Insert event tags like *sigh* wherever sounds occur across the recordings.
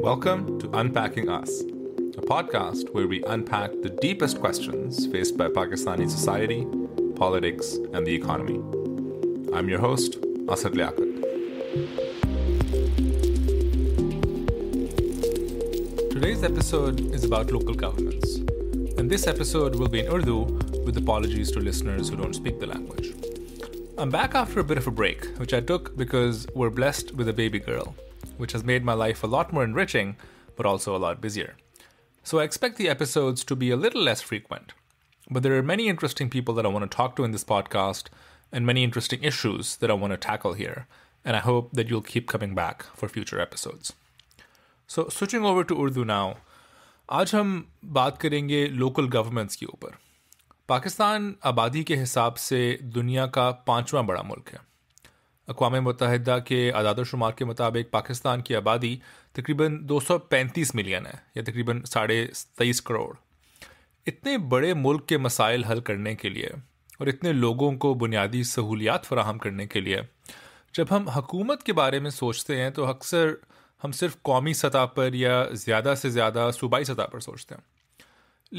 Welcome to Unpacking Us, a podcast where we unpack the deepest questions faced by Pakistani society, politics, and the economy. I'm your host, Asad Liaquat. Today's episode is about local governments, and this episode will be in Urdu with apologies to listeners who don't speak the language. I'm back after a bit of a break, which I took because we're blessed with a baby girl which has made my life a lot more enriching, but also a lot busier. So I expect the episodes to be a little less frequent. But there are many interesting people that I want to talk to in this podcast, and many interesting issues that I want to tackle here, and I hope that you'll keep coming back for future episodes. So switching over to Urdu now, आज हम बात करेंगे local governments के ऊपर पाकिस्तान आबादी के हिसाब से दुनिया का पांचवा बड़ा मुल्क है अकवा मतहदा के आदाद शुमार के मुताबिक पाकिस्तान की आबादी तकरीबन 235 मिलियन है या तकरीबन साढ़े तेईस करोड़ इतने बड़े मुल्क के मसाइल हल करने के लिए और इतने लोगों को बुनियादी सहूलियात फराहम करने के लिए जब हम हकूमत के बारे में सोचते हैं तो अक्सर हम सिर्फ कौमी सतह पर या ज़्यादा से ज़्यादा सूबाई सतह पर सोचते हैं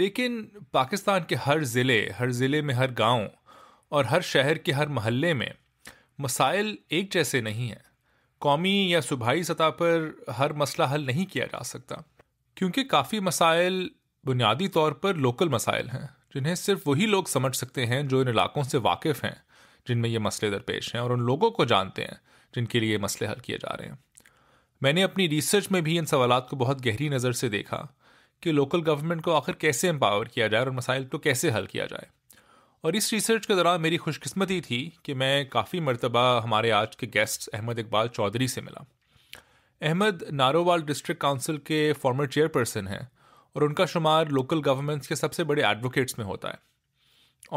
लेकिन पाकिस्तान के हर ज़िले हर ज़िले में हर गांव और हर शहर के हर महल्ले में मसाइल एक जैसे नहीं हैं कौमी या सूबाई सतह पर हर मसला हल नहीं किया जा सकता क्योंकि काफ़ी मसाइल बुनियादी तौर पर लोकल मसाइल हैं जिन्हें सिर्फ वही लोग समझ सकते हैं जो इन इलाकों से वाकिफ़ हैं जिनमें ये मसले दरपेश हैं और उन लोगों को जानते हैं जिनके लिए मसले हल किए जा रहे हैं मैंने अपनी रिसर्च में भी इन सवाल को बहुत गहरी नज़र से देखा कि लोकल गवर्नमेंट को आखिर कैसे एम्पावर किया जाए और मसाइल को कैसे हल किया जाए और इस रिसर्च के दौरान मेरी खुशकिस्मती थी कि मैं काफ़ी मरतबा हमारे आज के गेस्ट अहमद इकबाल चौधरी से मिला अहमद नारोवाल डिस्ट्रिक्ट काउंसिल के फॉर्मर चेयरपर्सन हैं और उनका शुमार लोकल गवर्नमेंट्स के सबसे बड़े एडवोकेट्स में होता है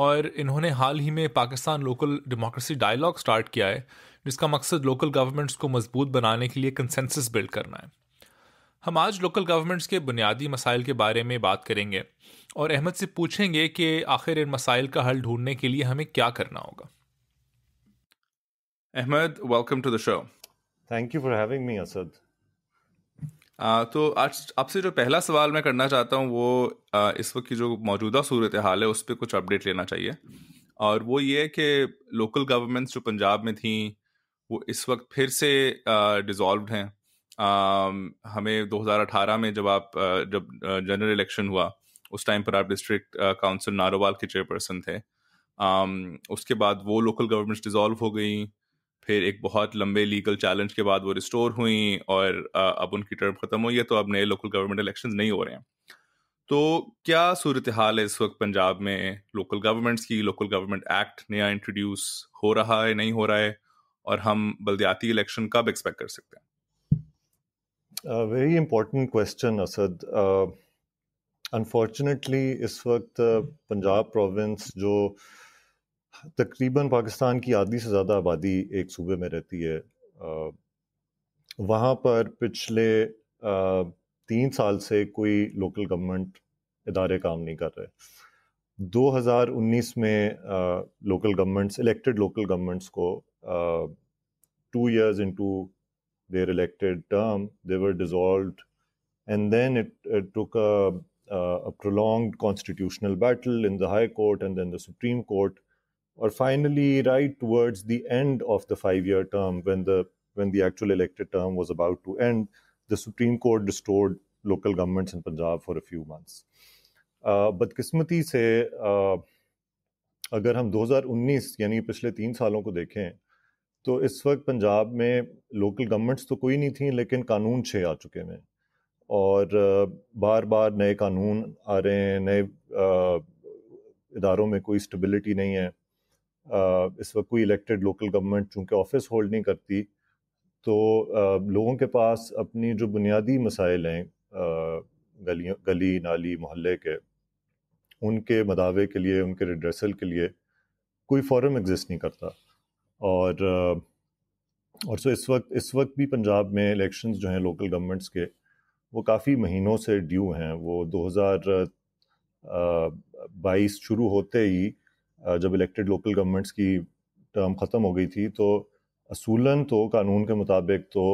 और इन्होंने हाल ही में Pakistan local democracy dialogue start किया है जिसका मकसद लोकल गवर्नमेंट्स को मजबूत बनाने के लिए कंसेंसस बिल्ड करना है हम आज लोकल गवर्नमेंट्स के बुनियादी मसाइल के बारे में बात करेंगे और अहमद से पूछेंगे कि आखिर इन मसाइल का हल ढूंढने के लिए हमें क्या करना होगा Ahmad welcome to the show thank you for having me Asad तो आज आपसे जो पहला सवाल मैं करना चाहता हूँ वो आ, इस वक्त की जो मौजूदा सूरत हाल है उस पर कुछ अपडेट लेना चाहिए और वो ये कि लोकल गवर्नमेंट्स जो पंजाब में थी वो इस वक्त फिर से डिजॉल्व हैं Um, हमें 2018 में जब आप जब जनरल इलेक्शन हुआ उस टाइम पर आप डिस्ट्रिक्ट काउंसिल नारोवाल के चेयरपर्सन थे um, उसके बाद वो लोकल गवर्नमेंट्स डिजॉल्व हो गई फिर एक बहुत लंबे लीगल चैलेंज के बाद वो रिस्टोर हुई और अब उनकी टर्म खत्म हुई है तो अब नए लोकल गवर्नमेंट इलेक्शन नहीं हो रहे हैं तो क्या सूरत हाल है इस वक्त पंजाब में लोकल गवर्नमेंट्स की लोकल गवर्नमेंट एक्ट नया इंट्रोड्यूस हो रहा है नहीं हो रहा है और हम बल्दियाती इलेक्शन कब एक्सपेक्ट कर सकते हैं A very important question, Asad unfortunately uh, इस वक्त पंजाब प्रोविंस hmm. जो तकरीबन पाकिस्तान की आधी से ज़्यादा आबादी एक सूबे में रहती है वहाँ पर पिछले तीन साल से कोई लोकल गवर्नमेंट इदारे काम नहीं कर रहे 2019 में local governments elected local governments को two years into their elected term, they were dissolved. And then it, it took a, a, prolonged constitutional battle in the High Court and then the Supreme Court. Or finally, right towards the end of the five year term, when the, when the actual elected term was about to end, the Supreme Court restored local governments in Punjab for a few months. But बदकिस्मती से अगर हम 2019 यानी पिछले तीन सालों को देखें तो इस वक्त पंजाब में लोकल गवर्नमेंट्स तो कोई नहीं थी लेकिन कानून छः आ चुके हैं और बार बार नए कानून आ रहे हैं नए इदारों में कोई स्टेबिलिटी नहीं है इस वक्त कोई इलेक्टेड लोकल गवर्नमेंट चूँकि ऑफिस होल्ड नहीं करती तो लोगों के पास अपनी जो बुनियादी मसाइल हैं गली गली नाली मोहल्ले के उनके मदावे के लिए उनके रिड्रेसल के लिए कोई फॉरम एग्जिस्ट नहीं करता और और सो इस वक्त इस वक्त भी पंजाब में इलेक्शंस जो हैं लोकल गवर्नमेंट्स के वो काफ़ी महीनों से ड्यू हैं वो 2022 शुरू होते ही जब इलेक्टेड लोकल गवर्नमेंट्स की टर्म ख़त्म हो गई थी तो असूलन तो कानून के मुताबिक तो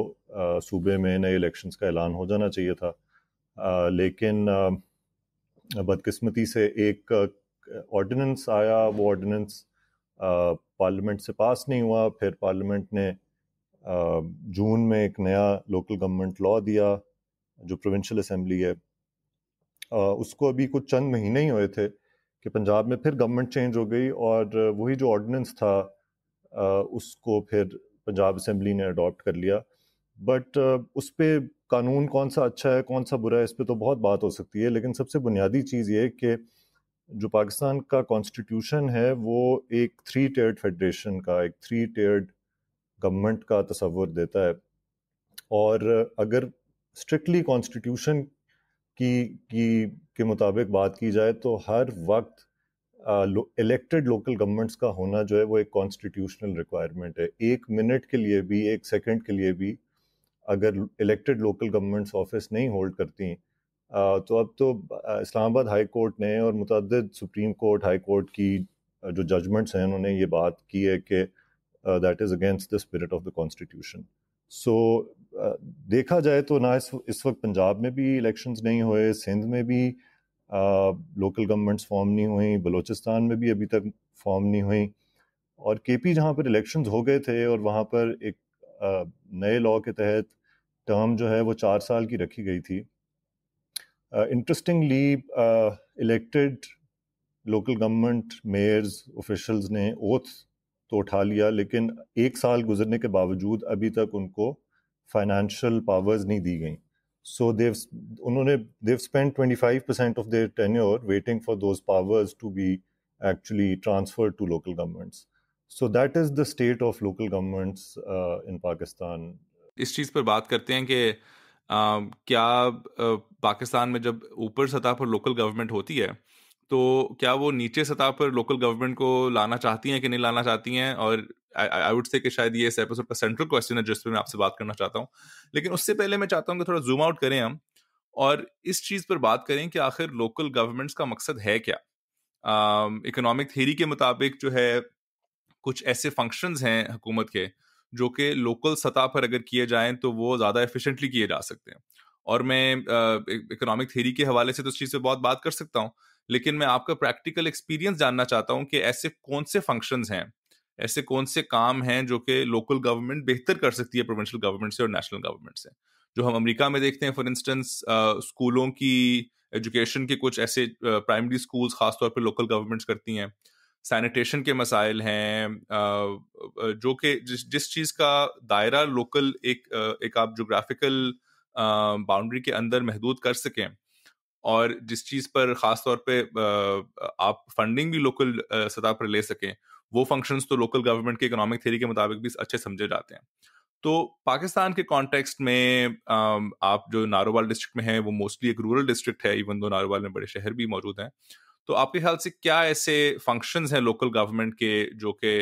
सूबे में नए इलेक्शंस का ऐलान हो जाना चाहिए था आ, लेकिन बदकिस्मती से एक ऑर्डिनेंस आया वो ऑर्डिनेंस पार्लियामेंट से पास नहीं हुआ फिर पार्लियामेंट ने जून में एक नया लोकल गवर्नमेंट लॉ दिया जो प्रोविंशियल असम्बली है उसको अभी कुछ चंद महीने ही हुए थे कि पंजाब में फिर गवर्नमेंट चेंज हो गई और वही जो ऑर्डिनेंस था उसको फिर पंजाब असम्बली ने अडॉप्ट कर लिया बट उस पर कानून कौन सा अच्छा है कौन सा बुरा है इस पर तो बहुत बात हो सकती है लेकिन सबसे बुनियादी चीज़ ये कि जो पाकिस्तान का कॉन्स्टिट्यूशन है वो एक थ्री टेयर्ड फेडरेशन का एक थ्री टेयर्ड गवर्नमेंट का तस्वुर देता है और अगर स्ट्रिक्टली कॉन्स्टिट्यूशन की की के मुताबिक बात की जाए तो हर वक्त इलेक्टेड लोकल गवर्नमेंट्स का होना जो है वो एक कॉन्स्टिट्यूशनल रिक्वायरमेंट है एक मिनट के लिए भी एक सेकंड के लिए भी अगर इलेक्टेड लोकल गवर्नमेंट्स ऑफिस नहीं होल्ड करती तो अब तो इस्लामाबाद हाई कोर्ट ने और मुतद सुप्रीम कोर्ट हाई कोर्ट की जो जजमेंट्स हैं उन्होंने ये बात की है कि that is against the spirit of the constitution so देखा जाए तो ना इस इस वक्त पंजाब में भी इलेक्शंस नहीं हुए सिंध में भी लोकल गवर्नमेंट्स फॉर्म नहीं हुई बलूचिस्तान में भी अभी तक फॉर्म नहीं हुई और के पी जहाँ पर इलेक्शन हो गए थे और वहाँ पर एक नए लॉ के तहत टर्म जो है वो चार साल की रखी गई थी Uh, uh, elected local government mayors officials ने ओथ तो उठा लिया लेकिन एक साल गुजरने के बावजूद अभी तक उनको फाइनेंशियल पावर्स नहीं दी गई सो देव उन्होंने they spend 25 percent of their tenure waiting for those powers to be actually transferred to local governments so that is the state of local governments in Pakistan इस चीज़ पर बात करते हैं कि क्या पाकिस्तान में जब ऊपर सतह पर लोकल गवर्नमेंट होती है तो क्या वो नीचे सतह पर लोकल गवर्नमेंट को लाना चाहती हैं कि नहीं लाना चाहती हैं और आई वुड से कि शायद ये इस एपिसोड का सेंट्रल क्वेश्चन है जिस पर मैं आपसे बात करना चाहता हूँ लेकिन उससे पहले मैं चाहता हूँ कि थोड़ा जूम आउट करें हम और इस चीज़ पर बात करें कि आखिर लोकल गवर्नमेंट्स का मकसद है क्या इकोनॉमिक थ्योरी के मुताबिक जो है कुछ ऐसे फंक्शंस हैं हुकूमत के जो कि लोकल सतह पर अगर किए जाएं तो वो ज़्यादा एफिशिएंटली किए जा सकते हैं और मैं इकोनॉमिक थ्योरी के हवाले से तो इस चीज़ से बहुत बात कर सकता हूँ लेकिन मैं आपका प्रैक्टिकल एक्सपीरियंस जानना चाहता हूँ कि ऐसे कौन से फंक्शन हैं ऐसे कौन से काम हैं जो कि लोकल गवर्नमेंट बेहतर कर सकती है प्रोविंशियल गवर्नमेंट से और नेशनल गवर्नमेंट से जो हम अमेरिका में देखते हैं फॉर इंस्टेंस स्कूलों की एजुकेशन के कुछ ऐसे प्राइमरी स्कूल्स खासतौर पर लोकल गवर्नमेंट्स करती हैं सैनिटेशन के मसाइल हैं जो कि जिस जिस चीज़ का दायरा लोकल एक एक आप जोग्राफिकल बाउंड्री के अंदर महदूद कर सकें और जिस चीज़ पर ख़ास तौर पे आप फंडिंग भी लोकल सतह पर ले सकें वो फंक्शंस तो लोकल गवर्नमेंट के इकोनॉमिक थ्योरी के मुताबिक भी अच्छे समझे जाते हैं तो पाकिस्तान के कॉन्टेक्स्ट में आप जो नारोवाल डिस्ट्रिक्ट में हैं वो मोस्टली एक रूरल डिस्ट्रिक्ट है इवन दो नारोवाल में बड़े शहर भी मौजूद हैं तो आपके ख्याल से क्या ऐसे फंक्शंस हैं लोकल गवर्नमेंट के जो कि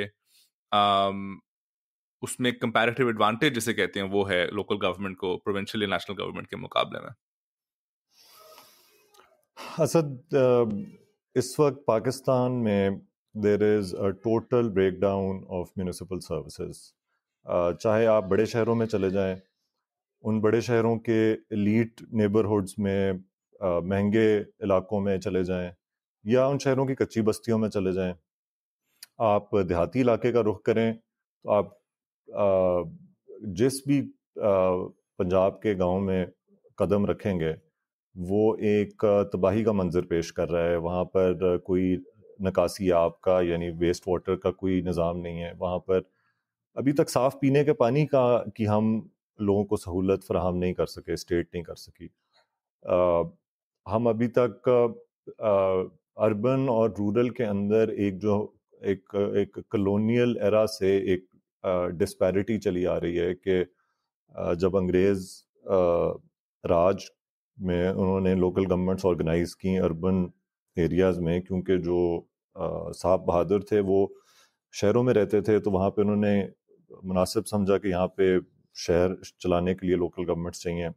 उसमें कंपैरेटिव एडवांटेज जिसे कहते हैं वो है लोकल गवर्नमेंट को प्रोविंशियल या नेशनल गवर्नमेंट के मुकाबले में असद इस वक्त पाकिस्तान में there is a total break down of municipal services चाहे आप बड़े शहरों में चले जाएं उन बड़े शहरों के लीट नेबरहुड्स में महंगे इलाकों में चले जाएं या उन शहरों की कच्ची बस्तियों में चले जाएं आप देहाती इलाके का रुख करें तो आप आ, जिस भी आ, पंजाब के गांव में कदम रखेंगे वो एक तबाही का मंजर पेश कर रहा है वहाँ पर कोई नकासी आप का यानी वेस्ट वाटर का कोई निज़ाम नहीं है वहाँ पर अभी तक साफ़ पीने के पानी का कि हम लोगों को सहूलत फ्राहम नहीं कर सके स्टेट नहीं कर सकी आ, हम अभी तक अर्बन और रूरल के अंदर एक जो एक एक कलोनियल एरा से एक डिस्पैरिटी चली आ रही है कि जब अंग्रेज राज में उन्होंने लोकल गवर्नमेंट्स ऑर्गेनाइज की अर्बन एरियाज़ में क्योंकि जो साहब बहादुर थे वो शहरों में रहते थे तो वहाँ पे उन्होंने मुनासिब समझा कि यहाँ पे शहर चलाने के लिए लोकल गवर्नमेंट्स चाहिए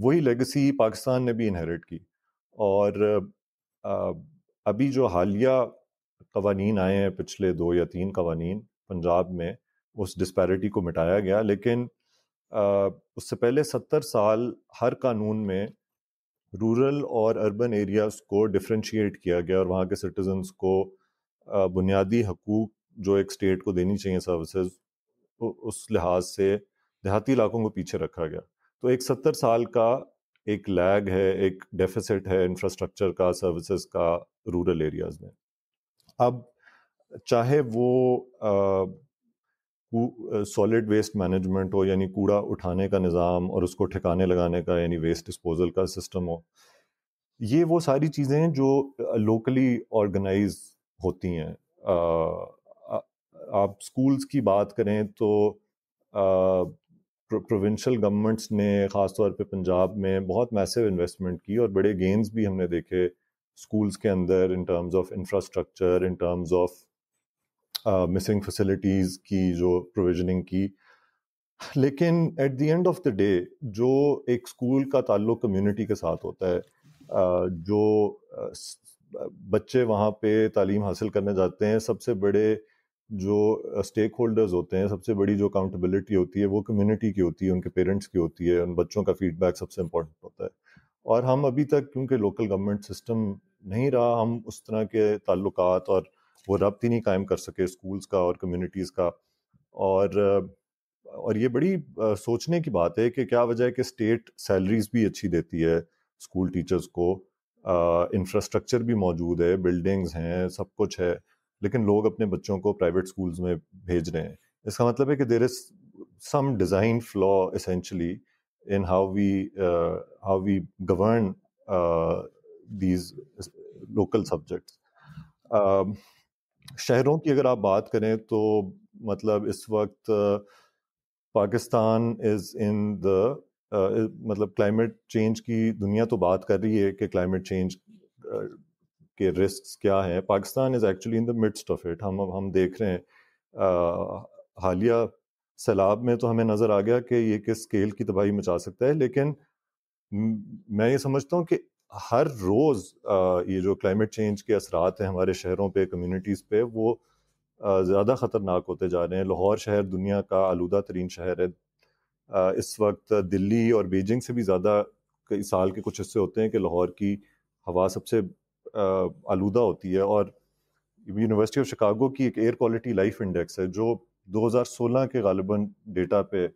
वही लेगेसी पाकिस्तान ने भी इनहेरिट की और अभी जो हालिया कवानीन आए हैं पिछले दो या तीन कवानीन पंजाब में उस डिस्पैरिटी को मिटाया गया लेकिन उससे पहले सत्तर साल हर कानून में रूरल और अर्बन एरियाज़ को डिफ्रेंशिएट किया गया और वहाँ के सिटीजन्स को बुनियादी हकूक जो एक स्टेट को देनी चाहिए सर्विसेज उस लिहाज से देहाती इलाकों को पीछे रखा गया तो एक सत्तर साल का एक लैग है एक डेफिसिट है इंफ्रास्ट्रक्चर का सर्विसेज का रूरल एरियाज में अब चाहे वो सॉलिड वेस्ट मैनेजमेंट हो यानी कूड़ा उठाने का निज़ाम और उसको ठिकाने लगाने का यानी वेस्ट डिस्पोजल का सिस्टम हो ये वो सारी चीज़ें जो लोकली ऑर्गेनाइज होती हैं आप स्कूल्स की बात करें तो प्रोविंशल गवर्नमेंट्स ने ख़ासतौर पे पंजाब में बहुत मैसिव इन्वेस्टमेंट की और बड़े गेंस भी हमने देखे स्कूल्स के अंदर in terms of infrastructure in terms of missing facilities की जो प्रोविजनिंग की लेकिन at the end of the day जो एक स्कूल का ताल्लुक कम्युनिटी के साथ होता है uh, जो uh, uh, बच्चे वहाँ पे तालीम हासिल करने जाते हैं सबसे बड़े जो स्टेक होल्डर्स होते हैं सबसे बड़ी जो अकाउंटेबिलिटी होती है वो कम्युनिटी की होती है उनके पेरेंट्स की होती है उन बच्चों का फीडबैक सबसे इम्पोर्टेंट होता है और हम अभी तक क्योंकि लोकल गवर्नमेंट सिस्टम नहीं रहा हम उस तरह के ताल्लुक और वो रबत ही नहीं कायम कर सके स्कूल्स का और कम्युनिटीज़ का और और ये बड़ी सोचने की बात है कि क्या वजह है कि स्टेट सैलरीज भी अच्छी देती है स्कूल टीचर्स को इंफ्रास्ट्रक्चर भी मौजूद है बिल्डिंग्स हैं सब कुछ है लेकिन लोग अपने बच्चों को प्राइवेट स्कूल्स में भेज रहे हैं इसका मतलब है कि there is some design flaw essentially in how we how we govern these local subjects शहरों की अगर आप बात करें तो मतलब इस वक्त uh, Pakistan is in the मतलब क्लाइमेट चेंज की दुनिया तो बात कर रही है कि क्लाइमेट चेंज के रिस्क क्या हैं Pakistan is actually in the midst of it हम हम देख रहे हैं हालिया सैलाब में तो हमें नज़र आ गया कि ये किस स्केल की तबाही मचा सकता है लेकिन मैं ये समझता हूँ कि हर रोज़ ये जो क्लाइमेट चेंज के असरात हैं हमारे शहरों पे कम्युनिटीज़ पे वो ज़्यादा ख़तरनाक होते जा रहे हैं लाहौर शहर दुनिया का आलूदा तरीन शहर है इस वक्त दिल्ली और बीजिंग से भी ज़्यादा कई साल के कुछ हिस्से होते हैं कि लाहौर की हवा सबसे आलूदा होती है और यूनिवर्सिटी ऑफ शिकागो की एक एयर क्वालिटी लाइफ इंडेक्स है जो 2016 के गालिबा डेटा पे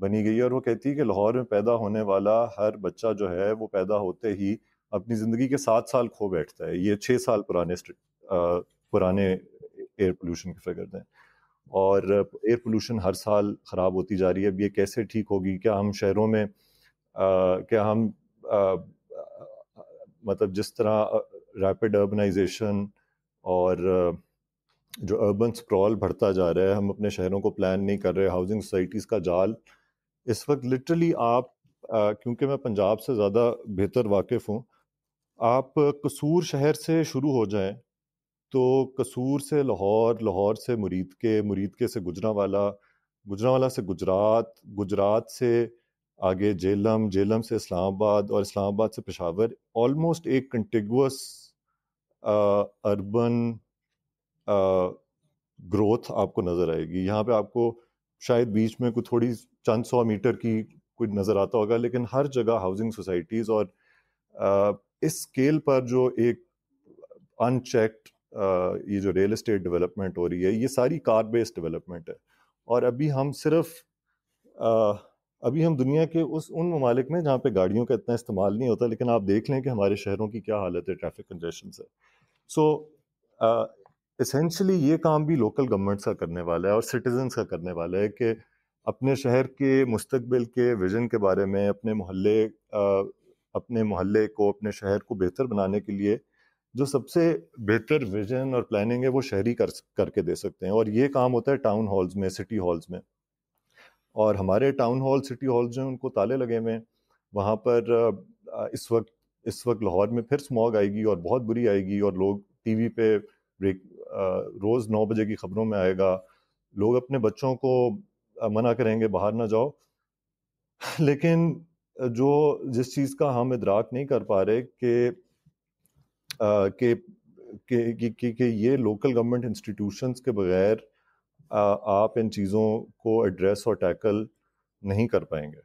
बनी गई है और वो कहती है कि लाहौर में पैदा होने वाला हर बच्चा जो है वो पैदा होते ही अपनी ज़िंदगी के सात साल खो बैठता है ये छः साल पुराने पुराने एयर पोल्यूशन के फिगर दें और एयर पोल्यूशन हर साल ख़राब होती जा रही है अब ये कैसे ठीक होगी क्या हम शहरों में आ, क्या हम आ, मतलब जिस तरह रैपिड अर्बनाइजेशन और uh, जो अर्बन स्क्रॉल बढ़ता जा रहा है हम अपने शहरों को प्लान नहीं कर रहे हाउसिंग सोसाइटीज़ का जाल इस वक्त लिटरली आप uh, क्योंकि मैं पंजाब से ज़्यादा बेहतर वाकिफ़ हूँ आप कसूर शहर से शुरू हो जाएं तो कसूर से लाहौर लाहौर से मुरीद के मुरीद के से गुजरा वाला गुजरा वाला से गुजरात गुजरात से आगे जेलम जेलम से इस्लामाबाद और इस्लामाबाद से पेशावर ऑलमोस्ट एक कंटिगस अर्बन ग्रोथ आपको नज़र आएगी यहाँ पे आपको शायद बीच में कुछ थोड़ी चंद सौ मीटर की कुछ नज़र आता होगा लेकिन हर जगह हाउसिंग सोसाइटीज़ और आ, इस स्केल पर जो एक अनचेक्ड ये जो रियल इस्टेट डेवलपमेंट हो रही है ये सारी कार बेस्ड डेवलपमेंट है और अभी हम सिर्फ आ, अभी हम दुनिया के उस उन ममालिक में जहाँ पे गाड़ियों का इतना इस्तेमाल नहीं होता लेकिन आप देख लें कि हमारे शहरों की क्या हालत है ट्रैफिक कंजेशन से सो इसेंशली uh, ये काम भी लोकल गवर्नमेंट्स का करने वाला है और सिटीजन्स का करने वाला है कि अपने शहर के मुस्तबिल के विजन के बारे में अपने मोहल्ले uh, अपने मोहल्ले को अपने शहर को बेहतर बनाने के लिए जो सबसे बेहतर विजन और प्लानिंग है वो शहरी कर करके दे सकते हैं और ये काम होता है टाउन हॉल्स में सिटी हॉल्स में और हमारे टाउन हॉल सिटी हॉल्स जो उनको ताले लगे हुए हैं वहाँ पर uh, इस वक्त इस वक्त लाहौर में फिर स्मॉग आएगी और बहुत बुरी आएगी और लोग टीवी पे ब्रेक रोज़ नौ बजे की खबरों में आएगा लोग अपने बच्चों को मना करेंगे बाहर ना जाओ *laughs* लेकिन जो जिस चीज़ का हम इदराक नहीं कर पा रहे कि कि कि कि कि ये लोकल गवर्नमेंट इंस्टीट्यूशंस के बगैर आप इन चीज़ों को एड्रेस और टैकल नहीं कर पाएंगे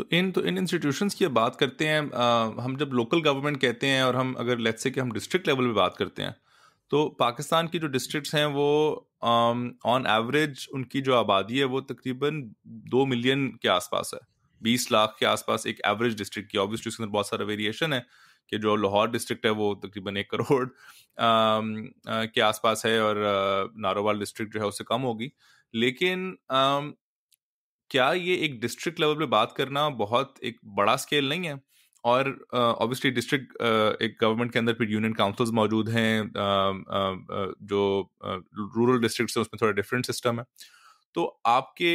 तो इन तो इन इंस्टीट्यूशंस की बात करते हैं आ, हम जब लोकल गवर्नमेंट कहते हैं और हम अगर लेट्स से कि हम डिस्ट्रिक्ट लेवल पे बात करते हैं तो पाकिस्तान की जो डिस्ट्रिक्ट्स हैं वो ऑन एवरेज उनकी जो आबादी है वो तकरीबन दो मिलियन के आसपास है बीस लाख के आसपास एक एवरेज डिस्ट्रिक्ट की ऑब्वियसली उसके अंदर बहुत सारा वेरिएशन है कि जो लाहौर डिस्ट्रिक्ट है वो तकरीबन एक करोड़ के आसपास है और नारोवाल डिस्ट्रिक्ट जो है उससे कम होगी लेकिन क्या ये एक डिस्ट्रिक्ट लेवल पे बात करना बहुत एक बड़ा स्केल नहीं है और ऑब्वियसली uh, डिस्ट्रिक्ट uh, एक गवर्नमेंट के अंदर फिर यूनियन काउंसिल्स मौजूद हैं uh, जो रूरल डिस्ट्रिक्ट उसमें थोड़ा डिफरेंट सिस्टम है तो आपके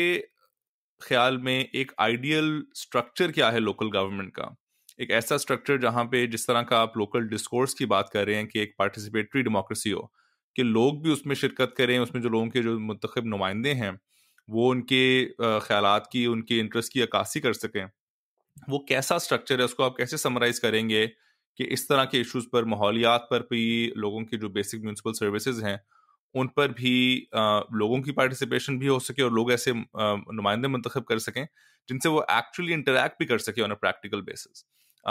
ख्याल में एक आइडियल स्ट्रक्चर क्या है लोकल गवर्नमेंट का एक ऐसा स्ट्रक्चर जहाँ पे जिस तरह का आप लोकल डिस्कोर्स की बात कर रहे हैं कि एक पार्टिसिपेटरी डेमोक्रेसी हो कि लोग भी उसमें शिरकत करें उसमें जो लोगों के जो मंतखब नुमाइंदे हैं वो उनके ख्याल की उनके इंटरेस्ट की अक्सी कर सकें वो कैसा स्ट्रक्चर है उसको आप कैसे समराइज करेंगे कि इस तरह के इश्यूज पर माहौलियात पर भी लोगों की जो बेसिक म्यूनसिपल सर्विसेज हैं उन पर भी आ, लोगों की पार्टिसिपेशन भी हो सके और लोग ऐसे नुमाइंदे मंतखब कर सकें जिनसे वो एक्चुअली इंटरेक्ट भी कर सके ऑन अ प्रैक्टिकल बेसिस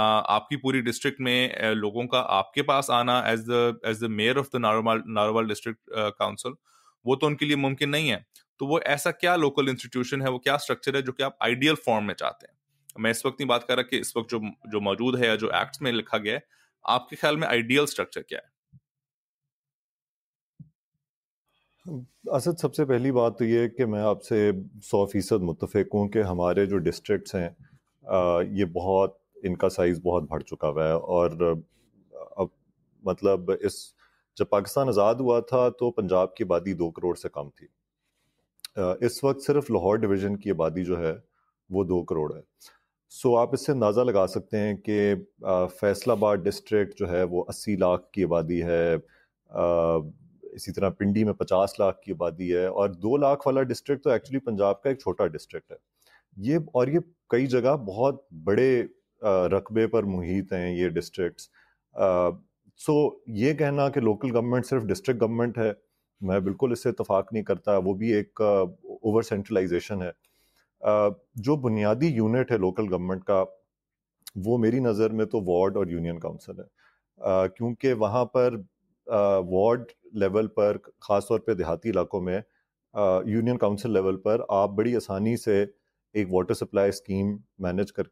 आपकी पूरी डिस्ट्रिक्ट में लोगों का आपके पास आना as the as the mayor of the Narowal Narowal district council वो तो उनके लिए मुमकिन नहीं है तो वो ऐसा क्या लोकल इंस्टीट्यूशन है वो क्या स्ट्रक्चर है जो कि आप आइडियल फॉर्म में चाहते हैं मैं इस वक्त नहीं बात कर रहा कि इस वक्त जो जो मौजूद है या जो एक्ट में लिखा गया है आपके ख्याल में आइडियल स्ट्रक्चर क्या है असद सबसे पहली बात तो ये है कि मैं आपसे सौ फीसद मुतफ़ हूँ कि हमारे जो डिस्ट्रिक्ट हैं ये बहुत इनका साइज़ बहुत बढ़ चुका हुआ है और अब मतलब इस जब पाकिस्तान आज़ाद हुआ था तो पंजाब की आबादी दो करोड़ से कम थी इस वक्त सिर्फ लाहौर डिवीज़न की आबादी जो है वो दो करोड़ है सो आप इससे अंदाज़ा लगा सकते हैं कि फैसलाबाद डिस्ट्रिक्ट जो है वो अस्सी लाख की आबादी है इसी तरह पिंडी में पचास लाख की आबादी है और दो लाख वाला डिस्ट्रिक्ट तो एक्चुअली पंजाब का एक छोटा डिस्ट्रिक्ट है ये और ये कई जगह बहुत बड़े रकबे पर मुहित हैं ये डिस्ट्रिक्ट्स सो ये कहना कि लोकल गवर्नमेंट सिर्फ डिस्ट्रिक्ट गवर्नमेंट है मैं बिल्कुल इससे इतफाक़ नहीं करता वो भी एक ओवर uh, सेंट्रलाइजेशन है uh, जो बुनियादी यूनिट है लोकल गवर्नमेंट का वो मेरी नज़र में तो वार्ड और यूनियन काउंसिल है uh, क्योंकि वहाँ पर वार्ड लेवल पर ख़ास तौर देहाती इलाकों में यूनियन काउंसिल लेवल पर आप बड़ी आसानी से एक वाटर सप्लाई स्कीम मैनेज कर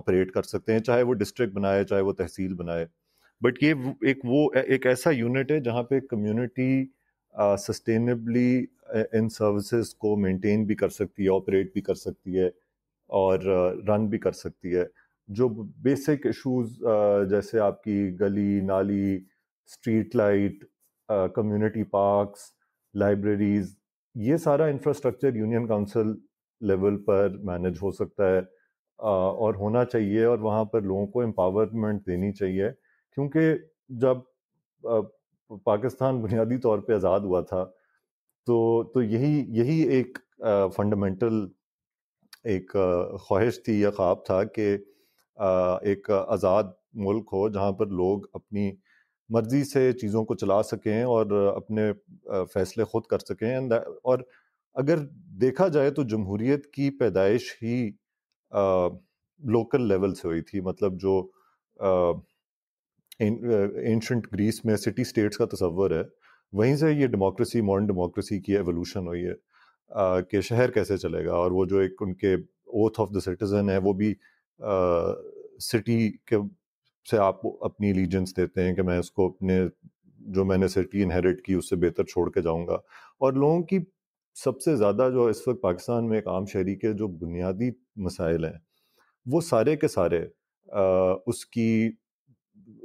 ऑपरेट कर सकते हैं चाहे वो डिस्ट्रिक्ट बनाए चाहे वो तहसील बनाए बट ये एक वो एक ऐसा यूनिट है जहाँ पे कम्युनिटी सस्टेनेबली इन सर्विसेज को मेंटेन भी कर सकती है ऑपरेट भी कर सकती है और रन uh, भी कर सकती है जो बेसिक इश्यूज uh, जैसे आपकी गली नाली street light community parks libraries ये सारा इंफ्रास्ट्रक्चर यूनियन काउंसिल लेवल पर मैनेज हो सकता है uh, और होना चाहिए और वहाँ पर लोगों को एम्पावरमेंट देनी चाहिए क्योंकि जब पाकिस्तान बुनियादी तौर पे आज़ाद हुआ था तो तो यही यही एक फंडामेंटल एक ख्वाहिश थी या ख्वाब था कि एक आज़ाद मुल्क हो जहाँ पर लोग अपनी मर्जी से चीज़ों को चला सकें और अपने फैसले खुद कर सकें और अगर देखा जाए तो जमहूरीत की पैदाइश ही आ, लोकल लेवल से हुई थी मतलब जो आ, एंशंट ग्रीस में सिटी स्टेट्स का तस्वर है वहीं से ये डेमोक्रेसी मॉडर्न डेमोक्रेसी की एवोल्यूशन हुई है कि शहर कैसे चलेगा और वो जो एक उनके ओथ ऑफ द सिटीज़न है वो भी सिटी के से आप अपनी लीजेंस देते हैं कि मैं इसको अपने जो मैंने सिटी इनहेरिट की उससे बेहतर छोड़ के जाऊँगा और लोगों की सबसे ज़्यादा जो इस वक्त पाकिस्तान में एक आम शहरी के जो बुनियादी मसाइल हैं वो सारे के सारे आ, उसकी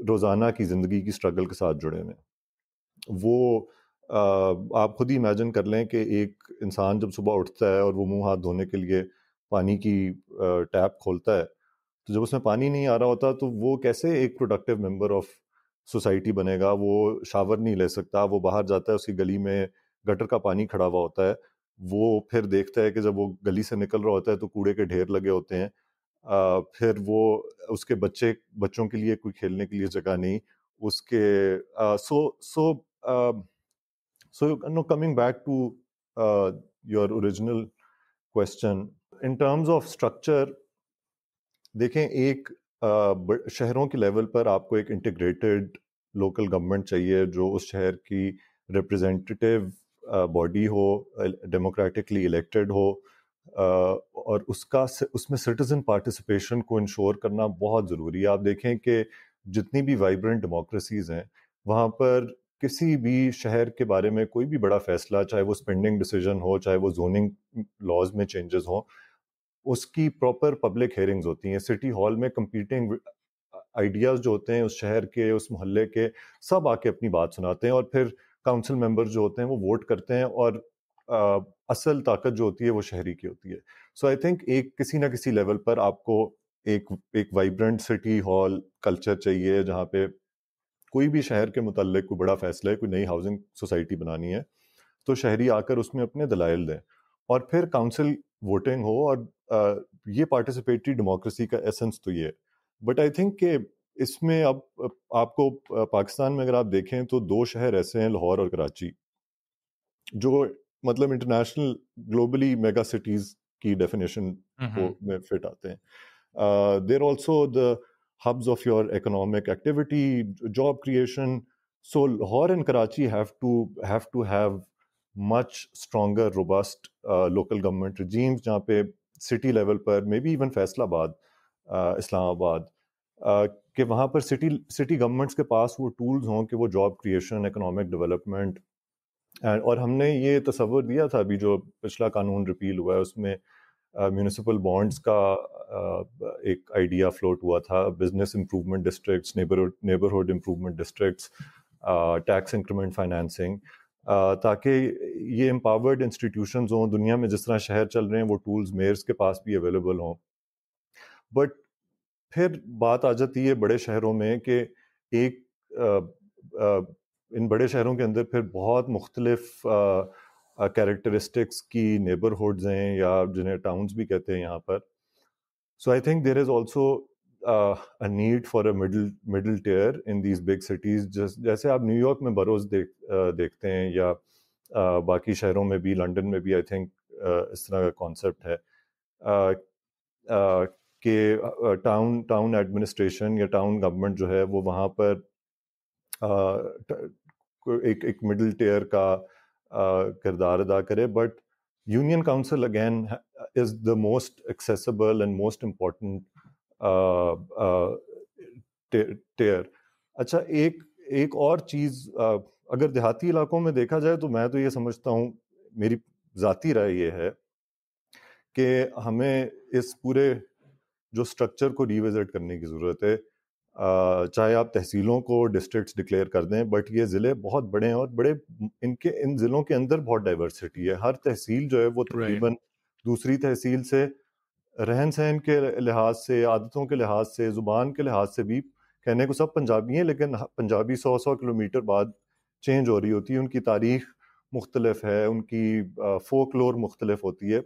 रोज़ाना की ज़िंदगी की स्ट्रगल के साथ जुड़े हुए हैं वो आ, आप खुद ही इमेजिन कर लें कि एक इंसान जब सुबह उठता है और वो मुंह हाथ धोने के लिए पानी की टैप खोलता है तो जब उसमें पानी नहीं आ रहा होता तो वो कैसे एक प्रोडक्टिव मेंबर ऑफ सोसाइटी बनेगा वो शावर नहीं ले सकता वो बाहर जाता है उसकी गली में गटर का पानी खड़ा हुआ होता है वो फिर देखता है कि जब वो गली से निकल रहा होता है तो कूड़े के ढेर लगे होते हैं फिर वो उसके बच्चे बच्चों के लिए कोई खेलने के लिए जगह नहीं उसके so so so no coming back to your original question in terms of structure देखें एक uh, शहरों के लेवल पर आपको एक इंटीग्रेटेड लोकल गवर्नमेंट चाहिए जो उस शहर की रिप्रेजेंटेटिव बॉडी uh, हो डेमोक्रेटिकली इलेक्टेड हो और उसका उसमें सिटीजन पार्टिसिपेशन को इंश्योर करना बहुत ज़रूरी है आप देखें कि जितनी भी वाइब्रेंट डेमोक्रेसीज हैं वहाँ पर किसी भी शहर के बारे में कोई भी बड़ा फैसला चाहे वो स्पेंडिंग डिसीजन हो चाहे वो जोनिंग लॉज में चेंजेस हो उसकी प्रॉपर पब्लिक हेयरिंग्स होती हैं सिटी हॉल में कंपीटिंग आइडियाज जो होते हैं उस शहर के उस मोहल्ले के सब आके अपनी बात सुनाते हैं और फिर काउंसिल मेंबर जो होते हैं वो वोट करते हैं और असल ताकत जो होती है वो शहरी की होती है सो आई थिंक एक किसी ना किसी लेवल पर आपको एक एक वाइब्रेंट सिटी हॉल कल्चर चाहिए जहाँ पे कोई भी शहर के मुतलक कोई बड़ा फैसला है कोई नई हाउसिंग सोसाइटी बनानी है तो शहरी आकर उसमें अपने दलाइल दें और फिर काउंसिल वोटिंग हो और आ, ये पार्टिसिपेटरी डेमोक्रेसी का एसेंस तो ये बट आई थिंक के इसमें अब आपको पाकिस्तान में अगर आप देखें तो दो शहर ऐसे हैं लाहौर और कराची जो मतलब इंटरनेशनल ग्लोबली मेगा सिटीज की डेफिनेशन mm-hmm. में फिट आते हैं there also the hubs of your economic activity job creation so Lahore and Karachi have to have to have much stronger robust local government regimes जहाँ पे सिटी लेवल पर maybe even Faisalabad Islamabad कि वहाँ पर city city governments के पास वो tools हों कि वो जॉब क्रिएशन इकोनॉमिक डेवलपमेंट और हमने ये तस्वुर दिया था अभी जो पिछला कानून रिपील हुआ है उसमें म्यूनिसिपल uh, बॉन्ड्स का uh, एक आइडिया फ्लोट हुआ था business improvement district neighbourhood improvement districts tax increment financing ताकि ये एम्पावर्ड इंस्टीट्यूशन हों दुनिया में जिस तरह शहर चल रहे हैं वो टूल्स मेयर्स के पास भी अवेलेबल हों बट फिर बात आ जाती है बड़े शहरों में कि एक uh, इन बड़े शहरों के अंदर फिर बहुत मुख्तलिफ कैरेक्टरिस्टिक्स की नेबरहुड्स हैं या जिन्हें टाउन्स भी कहते हैं यहाँ पर so I think there is also a need for a middle middle tier in these big cities जैसे आप न्यूयॉर्क में बरोज देख uh, देखते हैं या uh, बाकी शहरों में भी लंडन में भी आई थिंक uh, इस तरह का कॉन्सेप्ट है कि टाउन टाउन एडमिनिस्ट्रेशन या टाउन गवर्नमेंट जो है वो वहाँ पर एक एक मिडिल टेयर का किरदार अदा करे but union council again is the most accessible and most important tier अच्छा एक एक और चीज़ अगर देहाती इलाकों में देखा जाए तो मैं तो ये समझता हूँ मेरी ज़ाती राय ये है कि हमें इस पूरे जो स्ट्रक्चर को रिविजिट करने की ज़रूरत है चाहे आप तहसीलों को डिस्ट्रिक्ट्स डिक्लेयर कर दें बट ये ज़िले बहुत बड़े हैं और बड़े इनके इन ज़िलों के अंदर बहुत डाइवर्सिटी है हर तहसील जो है वो तकरीबन दूसरी तहसील से रहन सहन के लिहाज से आदतों के लिहाज से ज़ुबान के लिहाज से भी कहने को सब पंजाबी हैं लेकिन पंजाबी सौ सौ किलोमीटर बाद चेंज हो रही होती है उनकी तारीख मुख्तलफ है उनकी फोकलोर मुख्तलफ होती है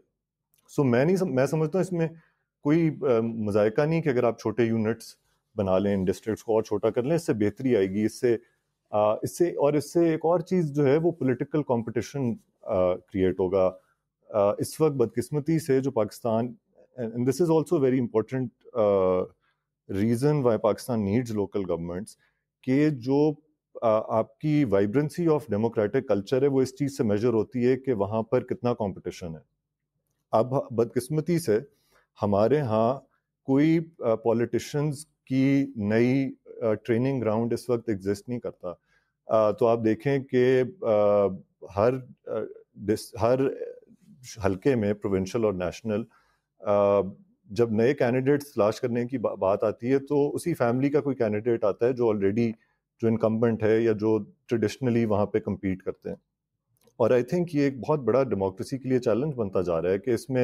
सो मैं नहीं मैं समझता हूँ इसमें कोई मजायका नहीं कि अगर आप छोटे यूनिट्स बना लें डिस्ट्रिक्ट को और छोटा कर लें इससे बेहतरी आएगी इससे इससे और इससे एक और चीज़ जो है वो पॉलिटिकल कंपटीशन क्रिएट होगा आ, इस वक्त बदकिस्मती से जो Pakistan and this is also very important reason why Pakistan needs local governments के जो आपकी वाइब्रेंसी ऑफ डेमोक्रेटिक कल्चर है वो इस चीज़ से मेजर होती है कि वहाँ पर कितना कंपटीशन है अब बदकिस्मती से हमारे यहाँ कोई पॉलिटिशन्स कि नई ट्रेनिंग ग्राउंड इस वक्त एग्जिस्ट नहीं करता तो आप देखें कि हर हर हलके में प्रोविंशल और नेशनल जब नए कैंडिडेट्स तलाश करने की बा, बात आती है तो उसी फैमिली का कोई कैंडिडेट आता है जो ऑलरेडी जो इनकम्बेंट है या जो ट्रेडिशनली वहाँ पे कम्पीट करते हैं और आई थिंक ये एक बहुत बड़ा डेमोक्रेसी के लिए चैलेंज बनता जा रहा है कि इसमें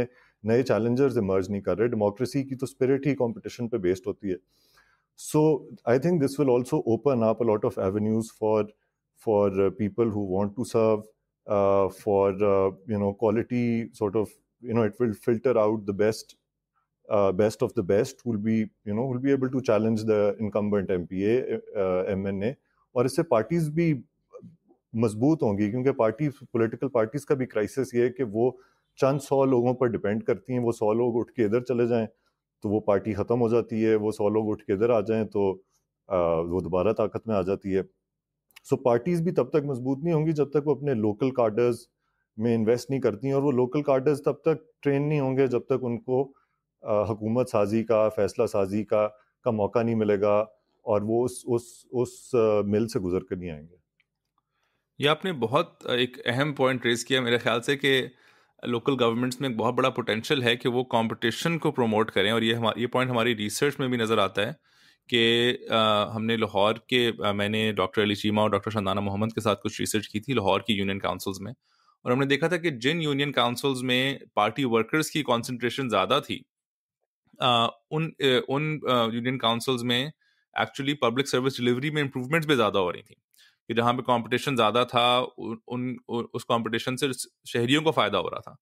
नए चैलेंजर्स इमर्ज नहीं कर रहे डेमोक्रेसी की तो स्पिरिट ही कॉम्पिटिशन पर बेस्ड होती है So I think this will also open up a lot of avenues for for uh, people who want to serve, uh, for uh, you know quality sort of you know it will filter out the best uh, best of the best will be you know will be able to challenge the incumbent MPA uh, MNA और इससे parties भी मजबूत होंगी क्योंकि party political parties का भी crisis ये है कि वो चंद सौ लोगों पर डिपेंड करती हैं वो सौ लोग उठ के इधर चले जाएं तो वो पार्टी ख़त्म हो जाती है वो सौ लोग उठ के इधर आ जाएं तो आ, वो दोबारा ताकत में आ जाती है सो पार्टीज़ भी तब तक मजबूत नहीं होंगी जब तक वो अपने लोकल कार्डर्स में इन्वेस्ट नहीं करती और वो लोकल कार्डर्स तब तक ट्रेन नहीं होंगे जब तक उनको हकूमत साजी का फैसला साजी का का मौका नहीं मिलेगा और वो उस उस उस मिल से गुजर कर नहीं आएंगे ये आपने बहुत एक अहम पॉइंट रेज किया मेरे ख्याल से कि लोकल गवर्नमेंट्स में एक बहुत बड़ा पोटेंशियल है कि वो कंपटीशन को प्रमोट करें और ये हमारा ये पॉइंट हमारी रिसर्च में भी नज़र आता है कि हमने लाहौर के आ, मैंने डॉक्टर अली चीमा और डॉक्टर शंदाना मोहम्मद के साथ कुछ रिसर्च की थी लाहौर की यूनियन काउंसिल्स में और हमने देखा था कि जिन यूनियन काउंसिल्स में पार्टी वर्कर्स की कॉन्सेंट्रेशन ज़्यादा थी आ, उन उन यूनियन काउंसिल्स में एक्चुअली पब्लिक सर्विस डिलीवरी में इम्प्रूवमेंट्स भी ज़्यादा हो रही थी कि जहाँ पे कंपटीशन ज़्यादा था उन, उ, उस कंपटीशन से शहरियों को फ़ायदा हो रहा था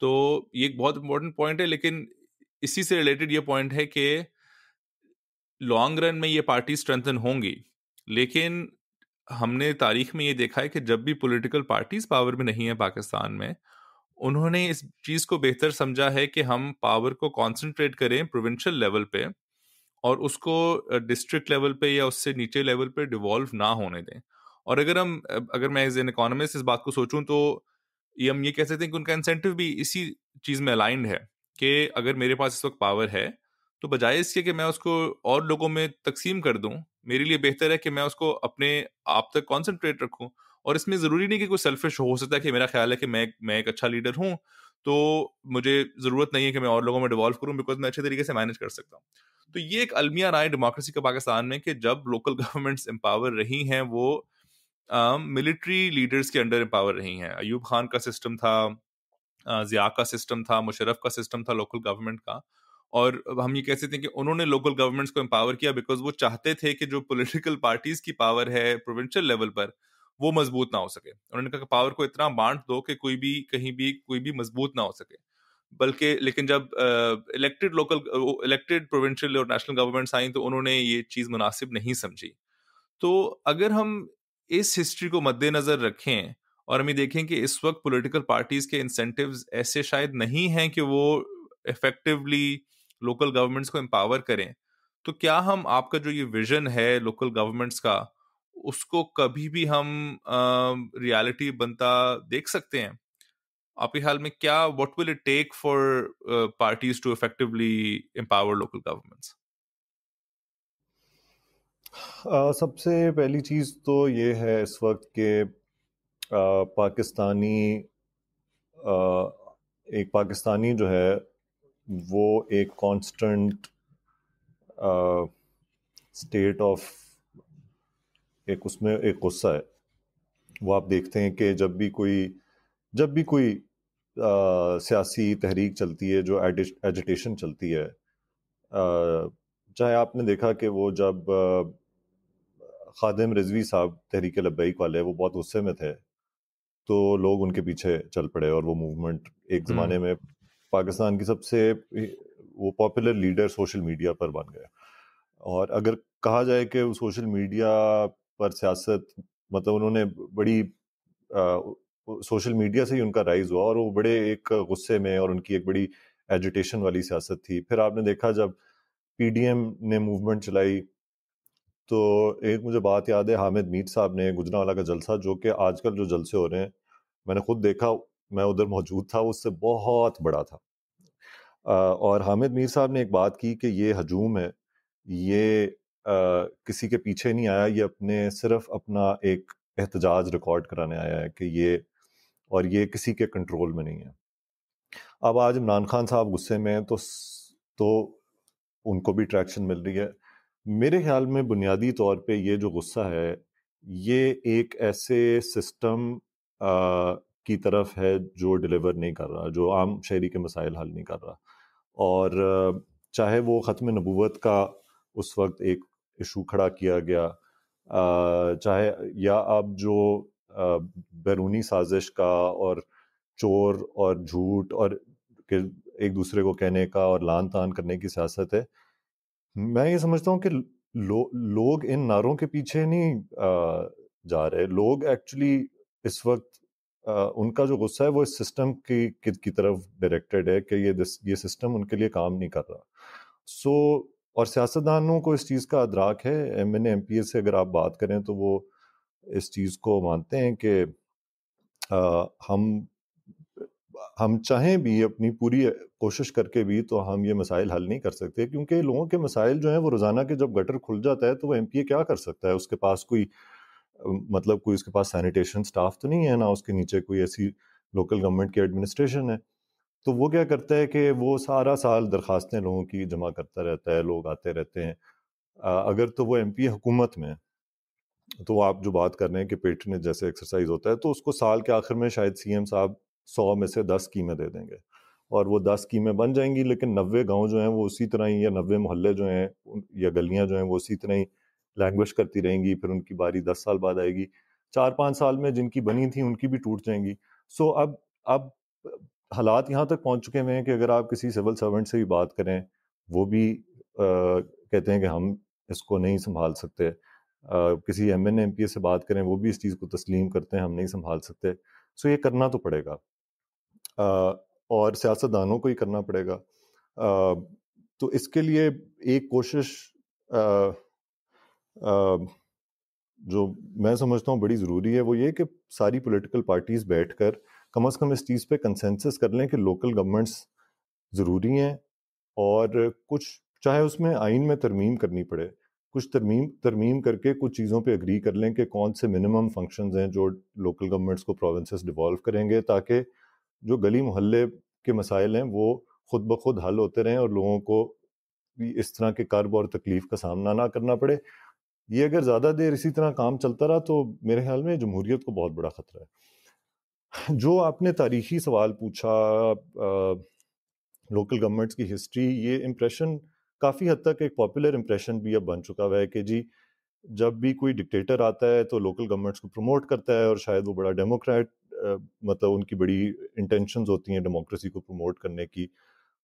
तो ये एक बहुत इंपॉर्टेंट पॉइंट है लेकिन इसी से रिलेटेड ये पॉइंट है कि लॉन्ग रन में ये पार्टी स्ट्रेंथन होंगी लेकिन हमने तारीख में ये देखा है कि जब भी पॉलिटिकल पार्टीज पावर में नहीं है पाकिस्तान में उन्होंने इस चीज़ को बेहतर समझा है कि हम पावर को कंसंट्रेट करें प्रोविंशियल लेवल पे और उसको डिस्ट्रिक्ट लेवल पे या उससे नीचे लेवल पे डिवॉल्व ना होने दें और अगर हम अगर मैं एज एन इकोनॉमिस्ट इस बात को सोचूं तो ये हम ये कह सकते हैं कि उनका इंसेंटिव भी इसी चीज़ में अलाइंड है कि अगर मेरे पास इस वक्त पावर है तो बजाय इसके कि मैं उसको और लोगों में तकसीम कर दूं मेरे लिए बेहतर है कि मैं उसको अपने आप तक कॉन्सेंट्रेट रखूं और इसमें ज़रूरी नहीं कि कोई सेल्फिश हो सकता है कि मेरा ख्याल है कि मैं मैं एक अच्छा लीडर हूं तो मुझे ज़रूरत नहीं है कि मैं और लोगों में डिवॉल्व करूं बिकॉज मैं अच्छे तरीके से मैनेज कर सकता हूं तो ये एक अलमिया राय डेमोक्रेसी का पाकिस्तान में कि जब लोकल गवर्नमेंट्स एम्पावर रही हैं वो मिलिट्री लीडर्स के अंडर एम्पावर रही हैं अयूब खान का सिस्टम था जिया का सिस्टम था मुशरफ का सिस्टम था लोकल गवर्नमेंट का और हम ये कह सकते हैं कि उन्होंने लोकल गवर्नमेंट्स को एम्पावर किया बिकॉज वो चाहते थे कि जो पॉलिटिकल पार्टीज की पावर है प्रोविंशियल लेवल पर वो मजबूत ना हो सके उन्होंने कहा कि पावर को इतना बांट दो कि कोई भी कहीं भी कोई भी मजबूत ना हो सके बल्कि लेकिन जब इलेक्टेड लोकल इलेक्टेड प्रोविंशियल और नेशनल गवर्नमेंट्स आई तो उन्होंने ये चीज़ मुनासिब नहीं समझी तो अगर हम इस हिस्ट्री को मद्देनजर रखें और हमें देखें कि इस वक्त पॉलिटिकल पार्टीज के इंसेंटिव ऐसे शायद नहीं हैं कि वो इफेक्टिवली लोकल गवर्नमेंट्स को एम्पावर करें तो क्या हम आपका जो ये विजन है लोकल गवर्नमेंट्स का उसको कभी भी हम रियलिटी बनता देख सकते हैं आपके ख्याल में क्या what will it take for parties to effectively empower local governments आ, सबसे पहली चीज़ तो ये है इस वक्त के आ, पाकिस्तानी आ, एक पाकिस्तानी जो है वो एक कांस्टेंट स्टेट ऑफ एक उसमें एक गुस्सा है वो आप देखते हैं कि जब भी कोई जब भी कोई आ, सियासी तहरीक चलती है जो एजिटेशन चलती है आ, चाहे आपने देखा कि वो जब खादिम रिजवी साहब तहरीक लब्बैक वाले वो बहुत गुस्से में थे तो लोग उनके पीछे चल पड़े और वो मूवमेंट एक हम्म। ज़माने में पाकिस्तान की सबसे वो पॉपुलर लीडर सोशल मीडिया पर बन गए और अगर कहा जाए कि सोशल मीडिया पर सियासत मतलब उन्होंने बड़ी आ, सोशल मीडिया से ही उनका राइज हुआ और वो बड़े एक गुस्से में और उनकी एक बड़ी एजुटेशन वाली सियासत थी फिर आपने देखा जब पीडीएम ने मूवमेंट चलाई तो एक मुझे बात याद है हामिद मीर साहब ने गुजरा वाला का जलसा जो कि आजकल जो जलसे हो रहे हैं मैंने खुद देखा मैं उधर मौजूद था उससे बहुत बड़ा था आ, और हामिद मीर साहब ने एक बात की कि ये हजूम है ये आ, किसी के पीछे नहीं आया ये अपने सिर्फ अपना एक एहतजाज रिकॉर्ड कराने आया है कि ये और ये किसी के कंट्रोल में नहीं है अब आज इमरान खान साहब गुस्से में तो तो उनको भी ट्रैक्शन मिल रही है मेरे ख्याल में बुनियादी तौर पे ये जो गुस्सा है ये एक ऐसे सिस्टम आ, की तरफ है जो डिलीवर नहीं कर रहा जो आम शहरी के मसाइल हल नहीं कर रहा और चाहे वो ख़त्म नबूत का उस वक्त एक इशू खड़ा किया गया आ, चाहे या अब जो बैरूनी साजिश का और चोर और झूठ और एक दूसरे को कहने का और लान तान करने की सियासत है मैं ये समझता हूँ कि लो, लोग इन नारों के पीछे नहीं जा रहे लोग एक्चुअली इस वक्त आ, उनका जो गुस्सा है वो इस सिस्टम की की, की तरफ डायरेक्टेड है कि ये दिस, ये सिस्टम उनके लिए काम नहीं कर रहा सो so, और सियासतदानों को इस चीज़ का अदराक है M N M P A से अगर आप बात करें तो वो इस चीज़ को मानते हैं कि आ, हम हम चाहें भी अपनी पूरी कोशिश करके भी तो हम ये मसाइल हल नहीं कर सकते क्योंकि लोगों के मसाइल जो हैं वो रोज़ाना के जब गटर खुल जाता है तो वो एम क्या कर सकता है उसके पास कोई मतलब कोई उसके पास सैनिटेशन स्टाफ तो नहीं है ना उसके नीचे कोई ऐसी लोकल गवर्नमेंट की एडमिनिस्ट्रेशन है तो वो क्या करता है कि वो सारा साल दरख्वास्तें लोगों की जमा करता रहता है लोग आते रहते हैं अगर तो वो एम हुकूमत में तो आप जो बात कर रहे हैं कि पेटने जैसे एक्सरसाइज होता है तो उसको साल के आखिर में शायद सीएम साहब सौ में से दस कीमें दे देंगे और वो दस कीमें बन जाएंगी लेकिन नब्बे गांव जो हैं वो उसी तरह ही या नब्बे मोहल्ले जो हैं या गलियां जो हैं वो उसी तरह ही लैंग्वेज करती रहेंगी फिर उनकी बारी दस साल बाद आएगी चार पाँच साल में जिनकी बनी थी उनकी भी टूट जाएंगी सो अब अब हालात यहाँ तक पहुँच चुके हुए हैं कि अगर आप किसी सिविल सर्वेंट से भी बात करें वो भी आ, कहते हैं कि हम इसको नहीं संभाल सकते आ, किसी M N M P A से बात करें वो भी इस चीज़ को तस्लीम करते हैं हम नहीं संभाल सकते सो ये करना तो पड़ेगा और सियासतदानों को ही करना पड़ेगा तो इसके लिए एक कोशिश जो मैं समझता हूँ बड़ी ज़रूरी है वो ये कि सारी पॉलिटिकल पार्टीज़ बैठकर कम अज़ कम इस चीज़ पे कंसेंसस कर लें कि लोकल गवर्नमेंट्स ज़रूरी हैं और कुछ चाहे उसमें आइन में तरमीम करनी पड़े कुछ तरमीम तरमीम करके कुछ चीज़ों पे अग्री कर लें कि कौन से मिनिमम फंक्शंस हैं जो लोकल गवर्नमेंट्स को प्रोविंसेस डिवॉल्व करेंगे ताकि जो गली मोहल्ले के मसाइल हैं वो खुद ब खुद हल होते रहें और लोगों को इस तरह के कर्ब और तकलीफ का सामना ना करना पड़े ये अगर ज़्यादा देर इसी तरह काम चलता रहा तो मेरे ख्याल में जमहूरीत को बहुत बड़ा ख़तरा है जो आपने तारीखी सवाल पूछा लोकल गवर्नमेंट्स की हिस्ट्री ये इम्प्रेशन काफ़ी हद तक एक पॉपुलर इम्प्रेशन भी अब बन चुका हुआ है कि जी जब भी कोई डिक्टेटर आता है तो लोकल गवर्नमेंट्स को प्रमोट करता है और शायद वो बड़ा डेमोक्रेट मतलब उनकी बड़ी इंटेंशन होती हैं डेमोक्रेसी को प्रमोट करने की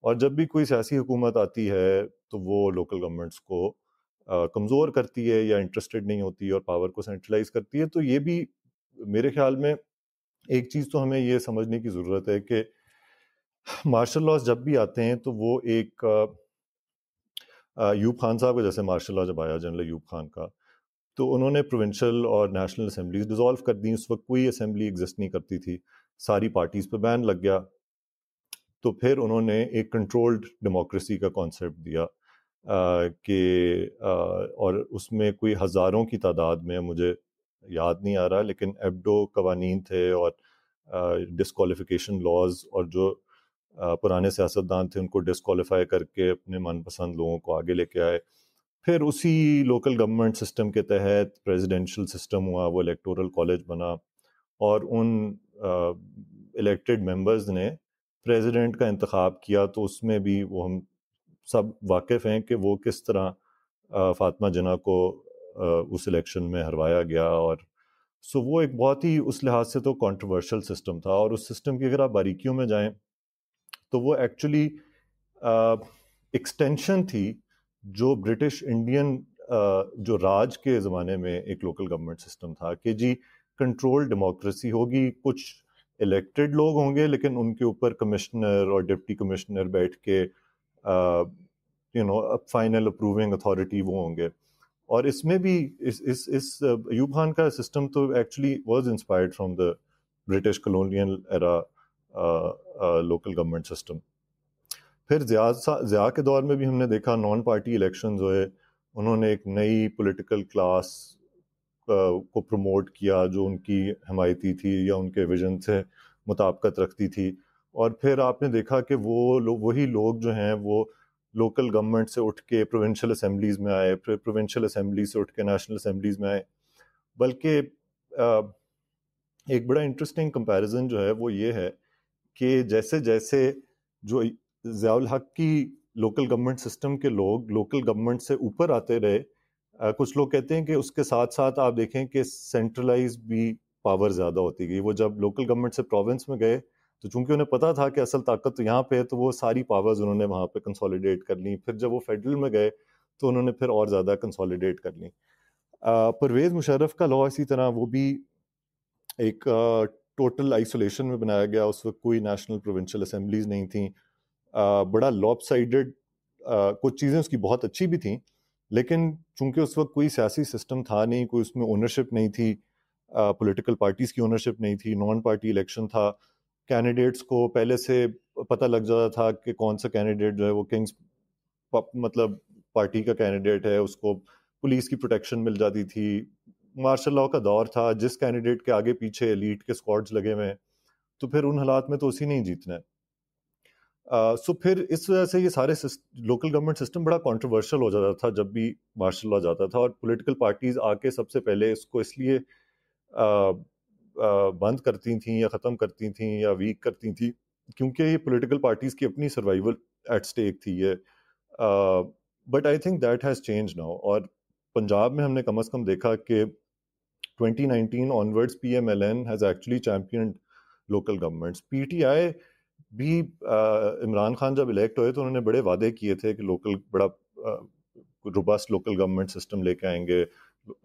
और जब भी कोई सियासी हुकूमत आती है तो वो लोकल गवर्नमेंट्स को कमज़ोर करती है या इंटरेस्टेड नहीं होती और पावर को सेंट्रलाइज करती है तो ये भी मेरे ख्याल में एक चीज़ तो हमें ये समझने की ज़रूरत है कि मार्शल लॉज जब भी आते हैं तो वो एक यूब खान साहब का जैसे मार्शल लॉ जब आया जनरल यूब खान का तो उन्होंने प्रोविंशल और नेशनल असम्बलीज डिजोल्व कर दी उस वक्त कोई असम्बली एग्जिस्ट नहीं करती थी सारी पार्टीज़ पर बैन लग गया तो फिर उन्होंने एक कंट्रोल्ड डेमोक्रेसी का कॉन्सेप्ट दिया कि और उसमें कोई हज़ारों की तादाद में मुझे याद नहीं आ रहा लेकिन एबडो कवानीन थे और डिसकॉलीफिकेशन लॉज और जो आ, पुराने सियासतदान थे उनको डिसकॉलीफाई करके अपने मनपसंद लोगों को आगे लेके आए फिर उसी लोकल गवर्नमेंट सिस्टम के तहत प्रेसिडेंशियल सिस्टम हुआ वो इलेक्टोरल कॉलेज बना और उन इलेक्टेड मेंबर्स ने प्रेसिडेंट का इंतखब किया तो उसमें भी वो हम सब वाकिफ़ हैं कि वो किस तरह uh, फातमा जना को uh, उस इलेक्शन में हरवाया गया और सो वो एक बहुत ही उस लिहाज से तो कंट्रोवर्शियल सिस्टम था और उस सिस्टम की अगर आप बारीकियों में जाएं तो वो एक्चुअली एक्सटेंशन थी जो ब्रिटिश इंडियन जो राज के ज़माने में एक लोकल गवर्नमेंट सिस्टम था कि जी कंट्रोल डेमोक्रेसी होगी कुछ इलेक्टेड लोग होंगे लेकिन उनके ऊपर कमिश्नर और डिप्टी कमिश्नर बैठ के you know final approving authority वो होंगे और इसमें भी इस इस इस यूब खान का सिस्टम तो actually was inspired from the British colonial era local government system फिर ज़िया ज़िया के दौर में भी हमने देखा नॉन पार्टी इलेक्शन जो है उन्होंने एक नई पोलिटिकल क्लास को प्रमोट किया जो उनकी हमायती थी या उनके विजन से मुताबकत रखती थी और फिर आपने देखा कि वो लो, वही लोग जो हैं वो लोकल गवर्नमेंट से उठ के प्रोविंशियल असम्बलीज़ में आए फिर प्रोविंशियल असम्बली से उठ के नेशनल असम्बलीज़ में आए बल्कि एक बड़ा इंटरेस्टिंग कंपैरिजन जो है वो ये है कि जैसे जैसे जो ज़ियाउल हक की लोकल गवर्नमेंट सिस्टम के लोग लोकल गवर्नमेंट से ऊपर आते रहे आ, कुछ लोग कहते हैं कि उसके साथ साथ आप देखें कि सेंट्रलाइज भी पावर ज़्यादा होती गई वो जब लोकल गवर्नमेंट से प्रोविंस में गए तो चूंकि उन्हें पता था कि असल ताकत तो यहाँ पे है तो वो सारी पावर्स उन्होंने वहाँ पे कंसोलिडेट कर ली फिर जब वो फेडरल में गए तो उन्होंने फिर और ज़्यादा कंसोलिडेट कर ली परवेज़ मुशरफ का लॉ इसी तरह वो भी एक टोटल आइसोलेशन में बनाया गया उस वक्त कोई नेशनल प्रोविंशल असम्बलीज नहीं थी बड़ा लॉप साइडेड कुछ चीज़ें उसकी बहुत अच्छी भी थी लेकिन चूंकि उस वक्त कोई सियासी सिस्टम था नहीं कोई उसमें ओनरशिप नहीं थी पॉलिटिकल पार्टीज़ की ओनरशिप नहीं थी नॉन पार्टी इलेक्शन था कैंडिडेट्स को पहले से पता लग जाता था कि कौन सा कैंडिडेट जो है वो किंग्स मतलब पार्टी का कैंडिडेट है उसको पुलिस की प्रोटेक्शन मिल जाती थी मार्शल लॉ का दौर था जिस कैंडिडेट के आगे पीछे लीड के स्क्वाड्स लगे हुए हैं तो फिर उन हालात में तो उसी नहीं जीतना है सो फिर इस वजह से ये सारे लोकल गवर्नमेंट सिस्टम बड़ा कंट्रोवर्शियल हो जाता था जब भी मार्शल लॉ जाता था और पॉलिटिकल पार्टीज आके सबसे पहले इसको इसलिए बंद करती थी या ख़त्म करती थी या वीक करती थी क्योंकि ये पॉलिटिकल पार्टीज़ की अपनी सर्वाइवल एट स्टेक थी ये but I think that has change now और पंजाब में हमने कम अज़ कम देखा कि 2019 onwards P has actually champion local governments P T I भी इमरान खान जब इलेक्ट हुए तो उन्होंने बड़े वादे किए थे कि लोकल बड़ा रोबस्ट लोकल गवर्नमेंट सिस्टम लेके आएंगे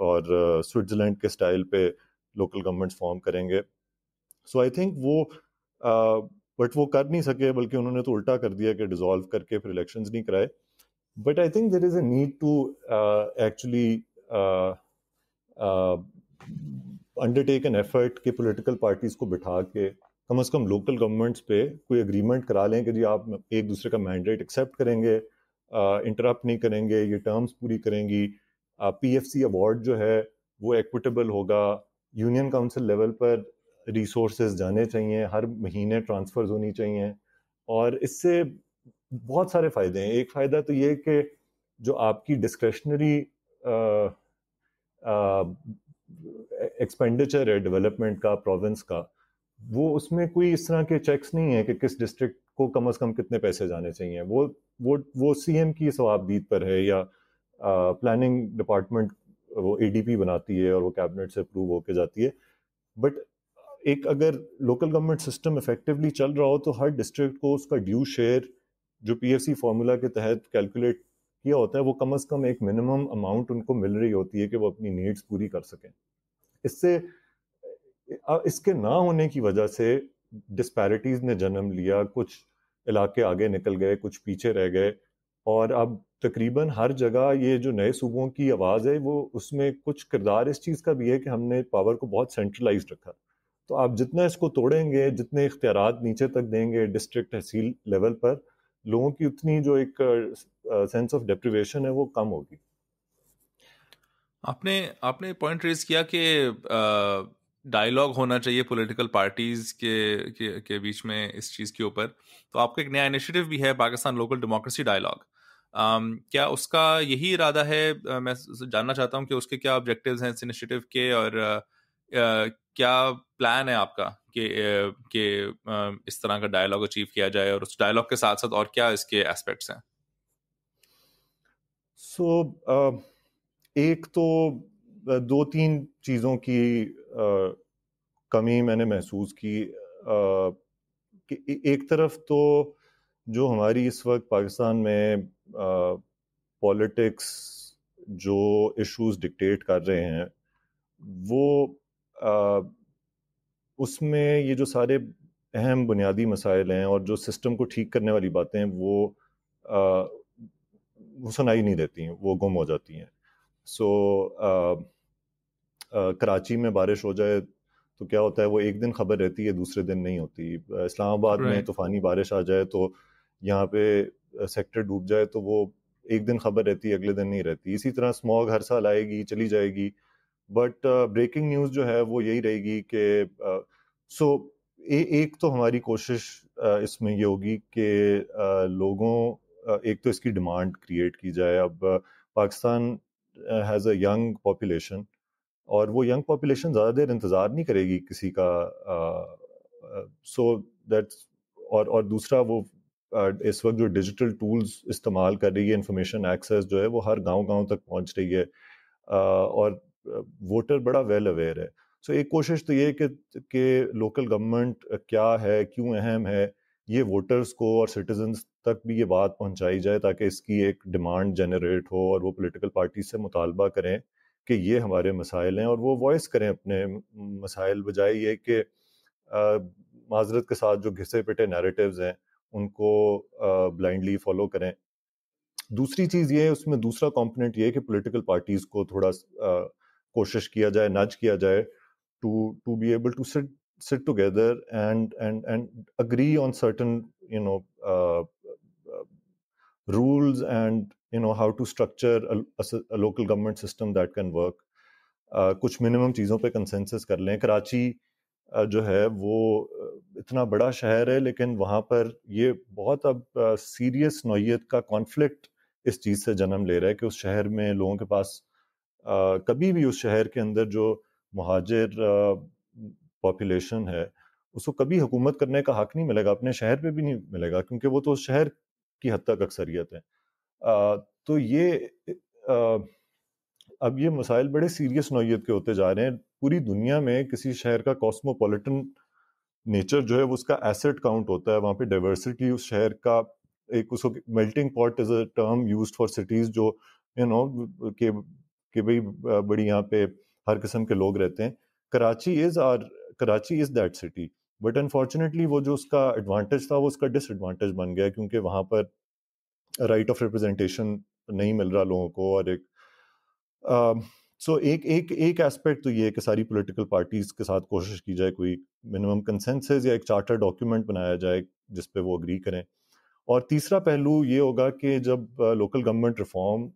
और स्विट्ज़रलैंड के स्टाइल पे लोकल गवर्नमेंट्स फॉर्म करेंगे सो आई थिंक वो बट वो कर नहीं सके बल्कि उन्होंने तो उल्टा कर दिया कि डिसॉल्व करके फिर इलेक्शंस नहीं कराए but I think there is a need to actually undertake an effort कि पॉलिटिकल पार्टीज़ को बिठा के कम से कम लोकल गवर्नमेंट्स पे कोई एग्रीमेंट करा लें कि जी आप एक दूसरे का मैंडेट एक्सेप्ट करेंगे इंटरप्ट नहीं करेंगे ये टर्म्स पूरी करेंगी पी एफ सी अवार्ड जो है वो एक्विटेबल होगा यूनियन काउंसिल लेवल पर रिसोर्स जाने चाहिए हर महीने ट्रांसफर होनी चाहिए और इससे बहुत सारे फ़ायदे हैं एक फ़ायदा तो ये कि जो आपकी डिस्क्रेशनरी एक्सपेंडिचर है डेवलपमेंट का प्रोविंस का वो उसमें कोई इस तरह के चेक्स नहीं है कि किस डिस्ट्रिक्ट को कम अज कम कितने पैसे जाने चाहिए वो वो वो सीएम की सवाबदीद पर है या प्लानिंग डिपार्टमेंट वो एडीपी बनाती है और वो कैबिनेट से अप्रूव होके जाती है बट एक अगर लोकल गवर्नमेंट सिस्टम इफेक्टिवली चल रहा हो तो हर डिस्ट्रिक्ट को उसका ड्यू शेयर जो पीएफसी फार्मूला के तहत कैलकुलेट किया होता है वो कम अज कम एक मिनिमम अमाउंट उनको मिल रही होती है कि वो अपनी नीड्स पूरी कर सकें इससे इसके ना होने की वजह से डिस्पैरिटीज़ ने जन्म लिया कुछ इलाके आगे निकल गए कुछ पीछे रह गए और अब तकरीबन हर जगह ये जो नए सूबों की आवाज़ है वो उसमें कुछ किरदार इस चीज़ का भी है कि हमने पावर को बहुत सेंट्रलाइज रखा तो आप जितना इसको तोड़ेंगे जितने इख्तियार नीचे तक देंगे डिस्ट्रिक्ट तहसील लेवल पर लोगों की उतनी जो एक सेंस ऑफ डिप्रिवेशन है वो कम होगी आपने आपने पॉइंट रेज किया कि डायलॉग होना चाहिए पॉलिटिकल पार्टीज के, के के बीच में इस चीज़ के ऊपर तो आपका एक नया इनिशिएटिव भी है Pakistan local democracy dialogue um, क्या उसका यही इरादा है uh, मैं जानना चाहता हूँ कि उसके क्या ऑब्जेक्टिव्स हैं इस इनिशिएटिव के और uh, uh क्या प्लान है आपका कि uh, कि uh, इस तरह का डायलॉग अचीव किया जाए और उस डायलॉग के साथ साथ और क्या इसके एस्पेक्ट्स हैं सो so, uh, एक तो दो तीन चीज़ों की कमी मैंने महसूस की कि एक तरफ तो जो हमारी इस वक्त पाकिस्तान में पॉलिटिक्स जो इश्यूज डिक्टेट कर रहे हैं वो आ, उसमें ये जो सारे अहम बुनियादी मसाइल हैं और जो सिस्टम को ठीक करने वाली बातें वो आ, वो सुनाई नहीं देती हैं वो गुम हो जाती हैं सो so, कराची में बारिश हो जाए तो क्या होता है वो एक दिन खबर रहती है दूसरे दिन नहीं होती इस्लामाबाद right. में तूफानी बारिश आ जाए तो यहाँ पे सेक्टर डूब जाए तो वो एक दिन खबर रहती है अगले दिन नहीं रहती इसी तरह स्मॉग हर साल आएगी चली जाएगी बट ब्रेकिंग न्यूज़ जो है वो यही रहेगी कि सो ए, एक तो हमारी कोशिश इसमें ये होगी कि लोगों एक तो इसकी डिमांड क्रिएट की जाए अब Pakistan has a young population और वो यंग पॉपुलेशन ज़्यादा देर इंतज़ार नहीं करेगी किसी का सो uh, दैट्स so और और दूसरा वो uh, इस वक्त जो डिजिटल टूल्स इस्तेमाल कर रही है इंफॉर्मेशन एक्सेस जो है वो हर गांव गांव तक पहुंच रही है uh, और वोटर बड़ा वेल अवेयर है सो so, एक कोशिश तो ये कि कि लोकल गवर्नमेंट क्या है क्यों अहम है ये वोटर्स को और सिटीजन्स तक भी ये बात पहुंचाई जाए ताकि इसकी एक डिमांड जनरेट हो और वो पॉलिटिकल पार्टी से मुतालबा करें कि ये हमारे मसाइल हैं और वो वॉइस करें अपने मसाइल बजाय ये कि माजरत के साथ जो घिसे पिटे नरेटिव हैं उनको ब्लाइंडली फॉलो करें दूसरी चीज़ ये उसमें दूसरा कॉम्पोनेंट ये कि पॉलिटिकल पार्टीज़ को थोड़ा आ, कोशिश किया जाए नज किया जाए to to be able to sit sit together and and and agree on certain you know rules and you know how to structure a, a, a local government system that can work uh, कुछ minimum चीज़ों पे consensus कर लें कराची जो है वो इतना बड़ा शहर है लेकिन वहाँ पर ये बहुत अब सीरियस नोयत का कॉन्फ्लिक्ट इस चीज़ से जन्म ले रहा है कि उस शहर में लोगों के पास कभी भी उस शहर के अंदर जो महाजिर पॉपुलेशन है उसको कभी हुकूमत करने का हक नहीं मिलेगा अपने शहर पे भी नहीं मिलेगा क्योंकि वो तो उस शहर की हद तक अक्सरियत है तो ये अब ये मसाइल बड़े सीरियस नौीयत के होते जा रहे हैं पूरी दुनिया में किसी शहर का कॉस्मोपॉलिटन नेचर जो है वो उसका एसेट काउंट होता है वहाँ पे डाइवर्सिटी उस शहर का एक उसको melting pot is a term use for cities जो यू नो के के भाई बड़ी यहाँ पे हर किस्म के लोग रहते हैं Karachi is are Karachi is that city but unfortunately वो जो उसका एडवांटेज था वो उसका डिसएडवांटेज बन गया क्योंकि वहाँ पर राइट ऑफ रिप्रेजेंटेशन नहीं मिल रहा लोगों को और एक सो uh, so एक एक एक एस्पेक्ट तो ये है कि सारी पॉलिटिकल पार्टीज के साथ कोशिश की जाए कोई मिनिमम कंसेंसस या एक चार्टर डॉक्यूमेंट बनाया जाए जिस पे वो अग्री करें और तीसरा पहलू ये होगा कि जब लोकल गवर्नमेंट रिफॉर्म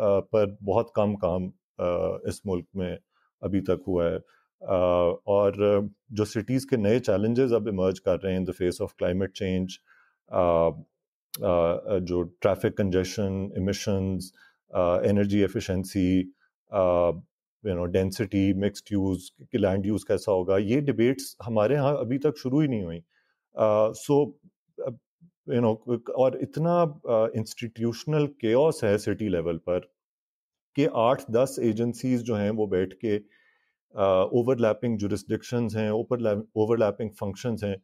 पर बहुत कम काम uh, इस मुल्क में अभी तक हुआ है uh, और जो सिटीज़ के नए चैलेंजेस अब इमर्ज कर रहे हैं in the face of climate change Uh, uh, जो traffic congestion emissions energy efficiency you know density mixed use कि लैंड यूज़ कैसा होगा ये डिबेट्स हमारे यहाँ अभी तक शुरू ही नहीं हुई सो यू नो और इतना इंस्टीट्यूशनल uh, केओस है सिटी लेवल पर कि आठ दस एजेंसीज जो हैं वो बैठ के ओवरलैपिंग uh, जुरिस्डिक्शंस हैं ओवरलैपिंग फंक्शंस हैं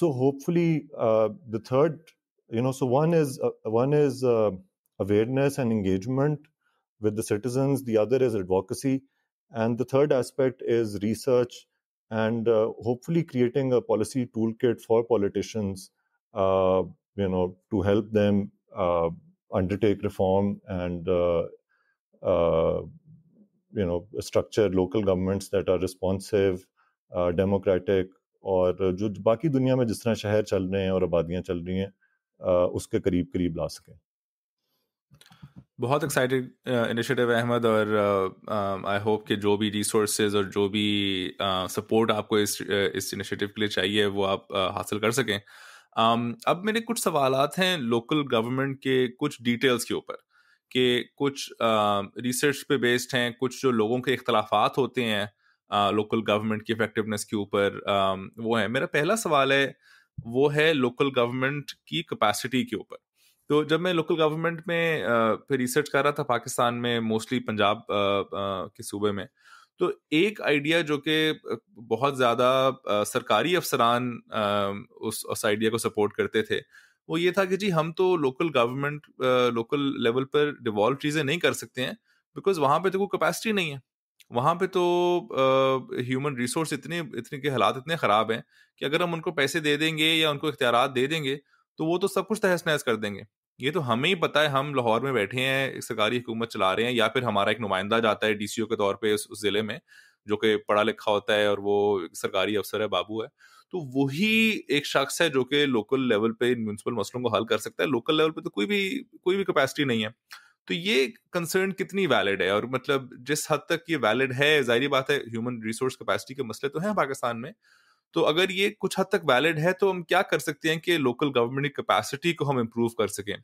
so hopefully the third you know so one is uh, one is uh, awareness and engagement with the citizens the other is advocacy and the third aspect is research and uh, hopefully creating a policy toolkit for politicians uh, you know to help them uh, undertake reform and uh, you know structure local governments that are responsive democratic और जो बाकी दुनिया में जिस तरह शहर चल रहे हैं और आबादियां चल रही हैं उसके करीब करीब ला सकें बहुत एक्साइटेड इनिशिएटिव है अहमद और आई होप कि जो भी रिसोर्सेज और जो भी सपोर्ट आपको इस इस इनिशिएटिव के लिए चाहिए वो आप हासिल कर सकें अब मेरे कुछ सवाल हैं लोकल गवर्नमेंट के कुछ डिटेल्स के ऊपर कि कुछ रिसर्च पे बेस्ड हैं कुछ जो लोगों के अख्तलाफात होते हैं लोकल गवर्नमेंट की इफेक्टिवनेस के ऊपर वो है मेरा पहला सवाल है वो है लोकल गवर्नमेंट की कैपेसिटी के ऊपर तो जब मैं लोकल गवर्नमेंट में फिर रिसर्च कर रहा था पाकिस्तान में मोस्टली पंजाब के सूबे में तो एक आइडिया जो कि बहुत ज़्यादा सरकारी अफसरान उस उस आइडिया को सपोर्ट करते थे वो ये था कि जी हम तो लोकल गवर्नमेंट लोकल लेवल पर डिवॉल्व चीज़ें नहीं कर सकते हैं बिकॉज वहाँ पे तो कोई कैपेसिटी नहीं है वहाँ पे तो ह्यूमन रिसोर्स इतने इतने के हालात इतने ख़राब हैं कि अगर हम उनको पैसे दे देंगे या उनको इख्तियार दे देंगे तो वो तो सब कुछ तहस नहस कर देंगे ये तो हमें ही पता है हम लाहौर में बैठे हैं सरकारी हुकूमत चला रहे हैं या फिर हमारा एक नुमाइंदा जाता है डीसीओ के तौर पे उस, उस जिले में जो कि पढ़ा लिखा होता है और वो सरकारी अफसर है बाबू है तो वही एक शख्स है जो कि लोकल लेवल पे म्यूनसिपल मसलों को हल कर सकता है लोकल लेवल पे तो कोई भी कोई भी कैपेसिटी नहीं है तो ये कंसर्न कितनी वैलिड है और मतलब जिस हद तक ये वैलिड है जाहिर बात है ह्यूमन रिसोर्स कैपेसिटी के मसले तो हैं पाकिस्तान में तो अगर ये कुछ हद तक वैलिड है तो हम क्या कर सकते हैं कि लोकल गवर्नमेंट की कैपेसिटी को हम इम्प्रूव कर सकें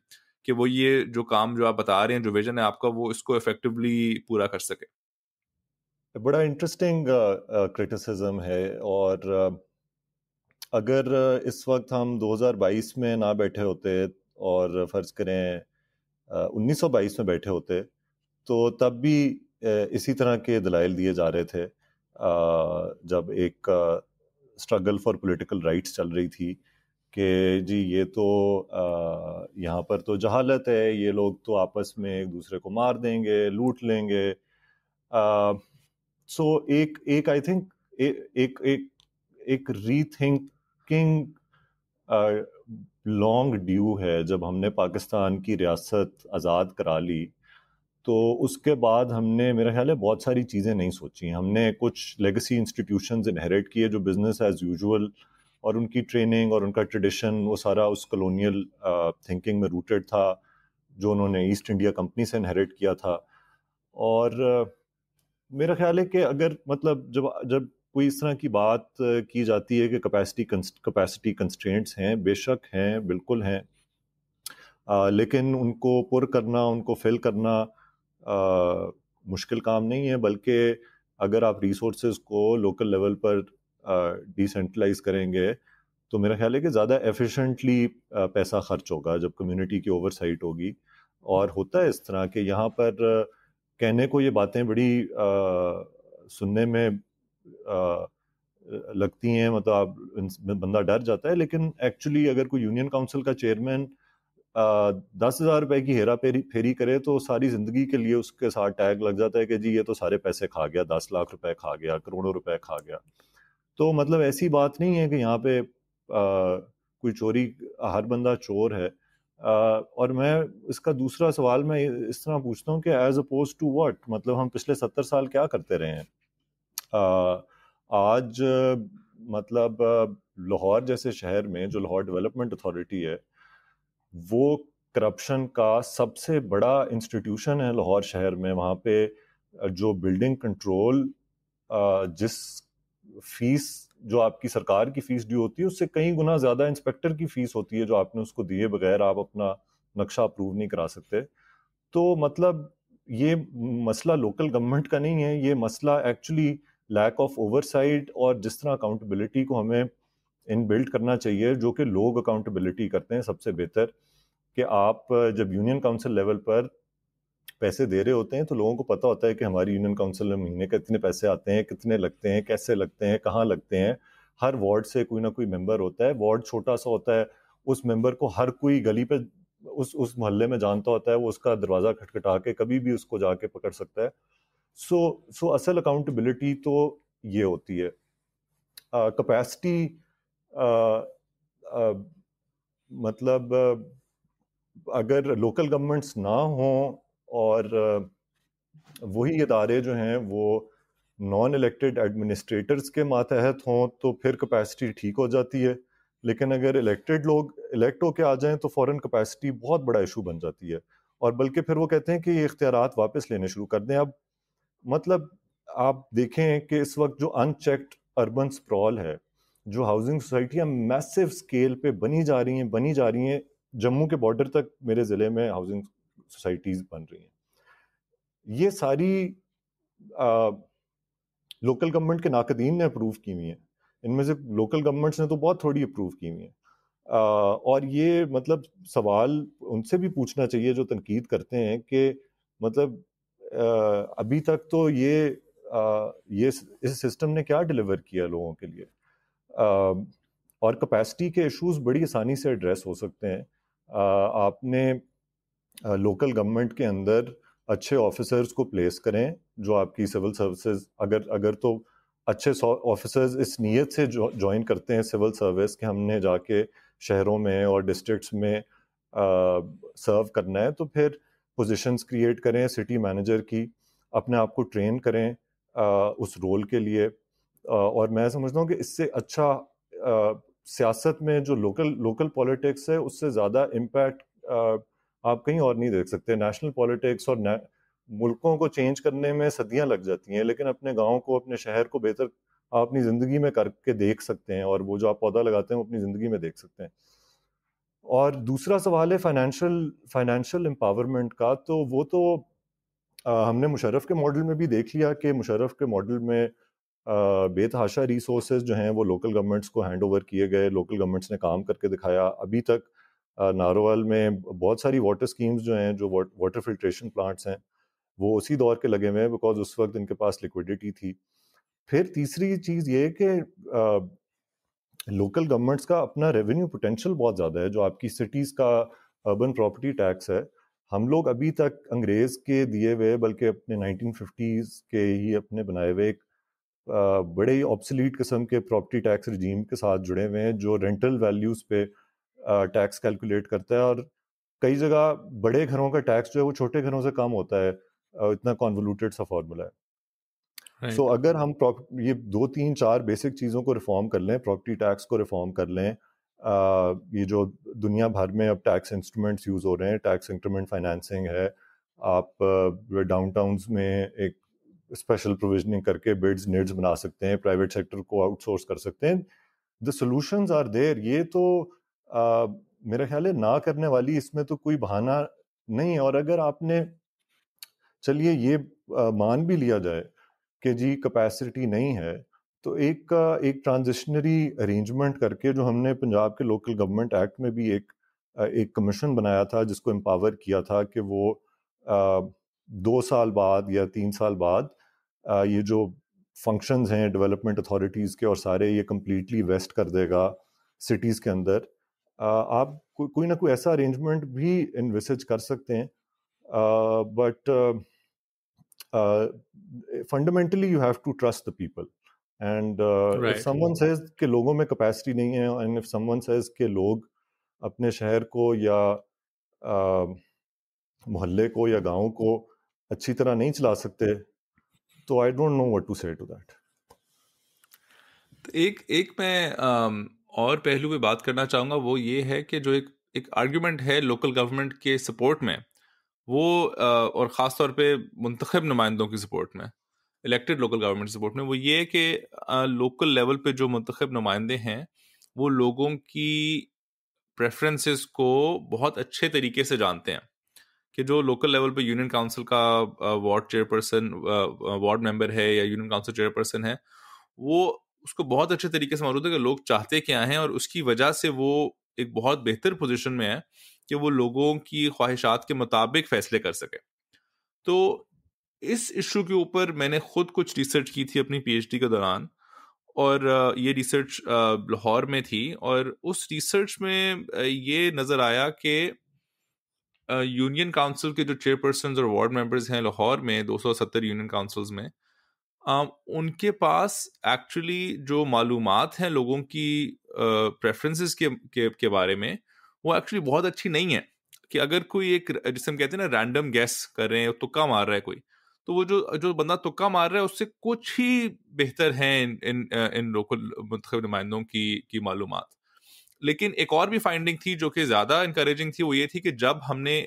कि वो ये जो काम जो आप बता रहे हैं जो विजन है आपका वो इसको इफेक्टिवली पूरा कर सके बड़ा इंटरेस्टिंग क्रिटिसिज्म uh, uh, है और uh, अगर इस वक्त हम 2022 में ना बैठे होते और फर्ज करें 1922 में बैठे होते तो तब भी इसी तरह के दलाइल दिए जा रहे थे जब एक स्ट्रगल फॉर पॉलिटिकल राइट्स चल रही थी कि जी ये तो यहाँ पर तो जहालत है ये लोग तो आपस में एक दूसरे को मार देंगे लूट लेंगे सो एक एक आई थिंक एक एक एक रीथिंकिंग लॉन्ग ड्यू है जब हमने पाकिस्तान की रियासत आज़ाद करा ली तो उसके बाद हमने मेरा ख्याल है बहुत सारी चीज़ें नहीं सोची हमने कुछ लेगेसी इंस्टीट्यूशन इनहेरिट किए जो बिज़नेस एज़ यूजल और उनकी ट्रेनिंग और उनका ट्रेडिशन वो सारा उस कलोनियल थिंकिंग में रूटेड था जो उन्होंने ईस्ट इंडिया कंपनी से इनहेरिट किया था और मेरा ख्याल है कि अगर मतलब जब जब कोई इस तरह की बात की जाती है कि कैपेसिटी कैपेसिटी कंस्ट्रेंट्स हैं बेशक हैं बिल्कुल हैं लेकिन उनको पुर करना उनको फिल करना आ, मुश्किल काम नहीं है बल्कि अगर आप रिसोर्स को लोकल लेवल पर डिसेंट्रलाइज करेंगे तो मेरा ख्याल है कि ज़्यादा एफिशिएंटली पैसा खर्च होगा जब कम्युनिटी की ओवरसाइट होगी और होता है इस तरह के यहाँ पर कहने को ये बातें बड़ी आ, सुनने में लगती हैं मतलब बंदा डर जाता है लेकिन एक्चुअली अगर कोई यूनियन काउंसिल का चेयरमैन दस हजार रुपए की हेरा फेरी फेरी करे तो सारी जिंदगी के लिए उसके साथ टैग लग जाता है कि जी ये तो सारे पैसे खा गया दस लाख रुपए खा गया करोड़ों रुपए खा गया तो मतलब ऐसी बात नहीं है कि यहाँ पे कोई चोरी हर बंदा चोर है आ, और मैं इसका दूसरा सवाल मैं इस तरह पूछता हूँ कि एज अपोज टू वट मतलब हम पिछले सत्तर साल क्या करते रहे हैं आज मतलब लाहौर जैसे शहर में जो लाहौर डेवलपमेंट अथॉरिटी है वो करप्शन का सबसे बड़ा इंस्टीट्यूशन है लाहौर शहर में वहाँ पे जो बिल्डिंग कंट्रोल जिस फीस जो आपकी सरकार की फीस ड्यू होती है उससे कई गुना ज़्यादा इंस्पेक्टर की फीस होती है जो आपने उसको दिए बगैर आप अपना नक्शा अप्रूव नहीं करा सकते तो मतलब ये मसला लोकल गवर्नमेंट का नहीं है ये मसला एक्चुअली लैक ऑफ ओवरसाइट और जिस तरह अकाउंटेबिलिटी को हमें इन बिल्ड करना चाहिए जो कि लोग अकाउंटेबिलिटी करते हैं सबसे बेहतर कि आप जब यूनियन काउंसिल लेवल पर पैसे दे रहे होते हैं तो लोगों को पता होता है कि हमारी यूनियन काउंसिल में महीने का इतने पैसे आते हैं कितने लगते हैं कैसे लगते हैं कहाँ लगते हैं हर वार्ड से कोई ना कोई मेंबर होता है वार्ड छोटा सा होता है उस मेंबर को हर कोई गली पे उस उस मोहल्ले में जानता होता है वो उसका दरवाज़ा खटखटा के कभी भी उसको जाके पकड़ सकता है सो सो असल अकाउंटेबिलिटी तो ये होती है कैपेसिटी मतलब अगर लोकल गवर्नमेंट्स ना हों और वही इदारे जो हैं वो नॉन इलेक्टेड एडमिनिस्ट्रेटर्स के मातहत हों तो फिर कैपेसिटी ठीक हो जाती है लेकिन अगर इलेक्टेड लोग इलेक्ट होके आ जाएं तो फॉरेन कैपेसिटी बहुत बड़ा इशू बन जाती है और बल्कि फिर वो कहते हैं कि ये इख्तियार वापस लेने शुरू कर दें अब मतलब आप देखें कि इस वक्त जो अनचेक्ड अर्बन स्प्रॉल है जो हाउसिंग सोसाइटियाँ मैसिव स्केल पे बनी जा रही हैं बनी जा रही हैं जम्मू के बॉर्डर तक मेरे ज़िले में हाउसिंग सोसाइटीज़ बन रही हैं ये सारी आ, लोकल गवर्नमेंट के नाकदीन ने अप्रूव की हुई हैं इनमें से लोकल गवर्नमेंट्स ने तो बहुत थोड़ी अप्रूव की हुई हैं और ये मतलब सवाल उनसे भी पूछना चाहिए जो तनकीद करते हैं कि मतलब अभी तक तो ये ये इस सिस्टम ने क्या डिलीवर किया लोगों के लिए और कैपेसिटी के इश्यूज बड़ी आसानी से एड्रेस हो सकते हैं आपने लोकल गवर्नमेंट के अंदर अच्छे ऑफिसर्स को प्लेस करें जो आपकी सिविल सर्विसेज अगर अगर तो अच्छे ऑफिसर्स इस नीयत से ज्वाइन करते हैं सिविल सर्विस कि हमने जाके शहरों में और डिस्ट्रिक्ट्स में सर्व करना है तो फिर पोजीशंस क्रिएट करें सिटी मैनेजर की अपने आप को ट्रेन करें आ, उस रोल के लिए आ, और मैं समझता हूँ कि इससे अच्छा आ, सियासत में जो लोकल लोकल पॉलिटिक्स है उससे ज़्यादा इम्पैक्ट आप कहीं और नहीं देख सकते नेशनल पॉलिटिक्स और मुल्कों को चेंज करने में सदियां लग जाती हैं लेकिन अपने गांव को अपने शहर को बेहतर आप अपनी ज़िंदगी में करके देख सकते हैं और वो जो आप पौधा लगाते हैं वो अपनी ज़िंदगी में देख सकते हैं और दूसरा सवाल है फाइनेंशियल फाइनेंशियल एम्पावरमेंट का तो वो तो आ, हमने मुशरफ के मॉडल में भी देख लिया कि मुशरफ के मॉडल में बेतहाशा रिसोर्स जो हैं वो लोकल गवर्नमेंट्स को हैंड ओवर किए गए लोकल गवर्नमेंट्स ने काम करके दिखाया अभी तक नारोवाल में बहुत सारी वाटर स्कीम्स जो हैं जो वाटर फिल्ट्रेशन प्लांट्स हैं वो उसी दौर के लगे हुए हैं बिकॉज उस वक्त इनके पास लिक्विडिटी थी फिर तीसरी चीज़ ये कि लोकल गवर्नमेंट्स का अपना रेवेन्यू पोटेंशियल बहुत ज़्यादा है जो आपकी सिटीज़ का अर्बन प्रॉपर्टी टैक्स है हम लोग अभी तक अंग्रेज़ के दिए हुए बल्कि अपने नाइनटीन के ही अपने बनाए हुए एक बड़े ही ऑब्सलीट किस्म के प्रॉपर्टी टैक्स रिजीम के साथ जुड़े हुए हैं जो रेंटल वैल्यूज़ पे टैक्स कैलकुलेट करता है और कई जगह बड़े घरों का टैक्स जो है वो छोटे घरों से कम होता है इतना कॉन्वोलूटेड सा फार्मूला है सो so, अगर हम ये दो तीन चार बेसिक चीज़ों को रिफॉर्म कर लें प्रॉपर्टी टैक्स को रिफॉर्म कर लें ये जो दुनिया भर में अब टैक्स इंस्ट्रूमेंट्स यूज़ हो रहे हैं टैक्स इंस्ट्रूमेंट फाइनेंसिंग है आप डाउन टाउन में एक स्पेशल प्रोविजनिंग करके बिड्स नीड्स बना सकते हैं प्राइवेट सेक्टर को आउटसोर्स कर सकते हैं द सोल्यूशंस आर देर ये तो आ, मेरा ख्याल है ना करने वाली इसमें तो कोई बहाना नहीं है और अगर आपने चलिए ये मान भी लिया जाए कि जी कैपेसिटी नहीं है तो एक एक ट्रांजिशनरी अरेंजमेंट करके जो हमने पंजाब के लोकल गवर्नमेंट एक्ट में भी एक एक कमीशन बनाया था जिसको एम्पावर किया था कि वो दो साल बाद या तीन साल बाद ये जो फंक्शंस हैं डेवलपमेंट अथॉरिटीज़ के और सारे ये कम्प्लीटली वेस्ट कर देगा सिटीज़ के अंदर आप कोई ना कोई ऐसा अरेंजमेंट भी इन्वेसज कर सकते हैं but fundamentally you have to trust the people and if someone says के लोगों में कैपेसिटी नहीं है एंड इफ समवन सेज के लोग अपने शहर को या uh, मोहल्ले को या गांव को अच्छी तरह नहीं चला सकते तो I don't know what to say to that एक एक मैं um, और पहलू पे बात करना चाहूंगा वो ये है कि जो एक एक आर्ग्यूमेंट है लोकल गवर्नमेंट के सपोर्ट में वो और ख़ास तौर पे मुंतखब नुमाइंदों की सपोर्ट में इलेक्टेड लोकल गवर्नमेंट सपोर्ट में वो ये कि लोकल लेवल पे जो मंतखब नुमाइंदे हैं वो लोगों की प्रेफरेंसेस को बहुत अच्छे तरीके से जानते हैं कि जो लोकल लेवल पे यूनियन काउंसिल का वार्ड चेयरपर्सन वार्ड मेंबर है या यूनियन काउंसिल चेयरपर्सन है वो उसको बहुत अच्छे तरीके से मौजूद है कि लोग चाहते क्या हैं और उसकी वजह से वो एक बहुत बेहतर पोजिशन में है कि वो लोगों की ख्वाहिशात के मुताबिक फैसले कर सके तो इस इशू के ऊपर मैंने खुद कुछ रिसर्च की थी अपनी पीएचडी के दौरान और ये रिसर्च लाहौर में थी और उस रिसर्च में ये नज़र आया कि यूनियन काउंसिल के जो चेयरपर्सन और वार्ड मेंबर्स हैं लाहौर में 270 यूनियन काउंसिल्स में उनके पास एक्चुअली जो मालूम हैं लोगों की प्रेफरेंसेस के, के के बारे में वो एक्चुअली बहुत अच्छी नहीं है कि अगर कोई एक जिसे हम कहते हैं ना रैंडम गैस कर रहे हैं तुक्का मार रहा है कोई तो वो जो जो बंदा तुक्का मार रहा है उससे कुछ ही बेहतर है इन इन इन लोकल मुंतब नुमाइंदों की की मालूम लेकिन एक और भी फाइंडिंग थी जो कि ज़्यादा इंकरेजिंग थी वो ये थी कि जब हमने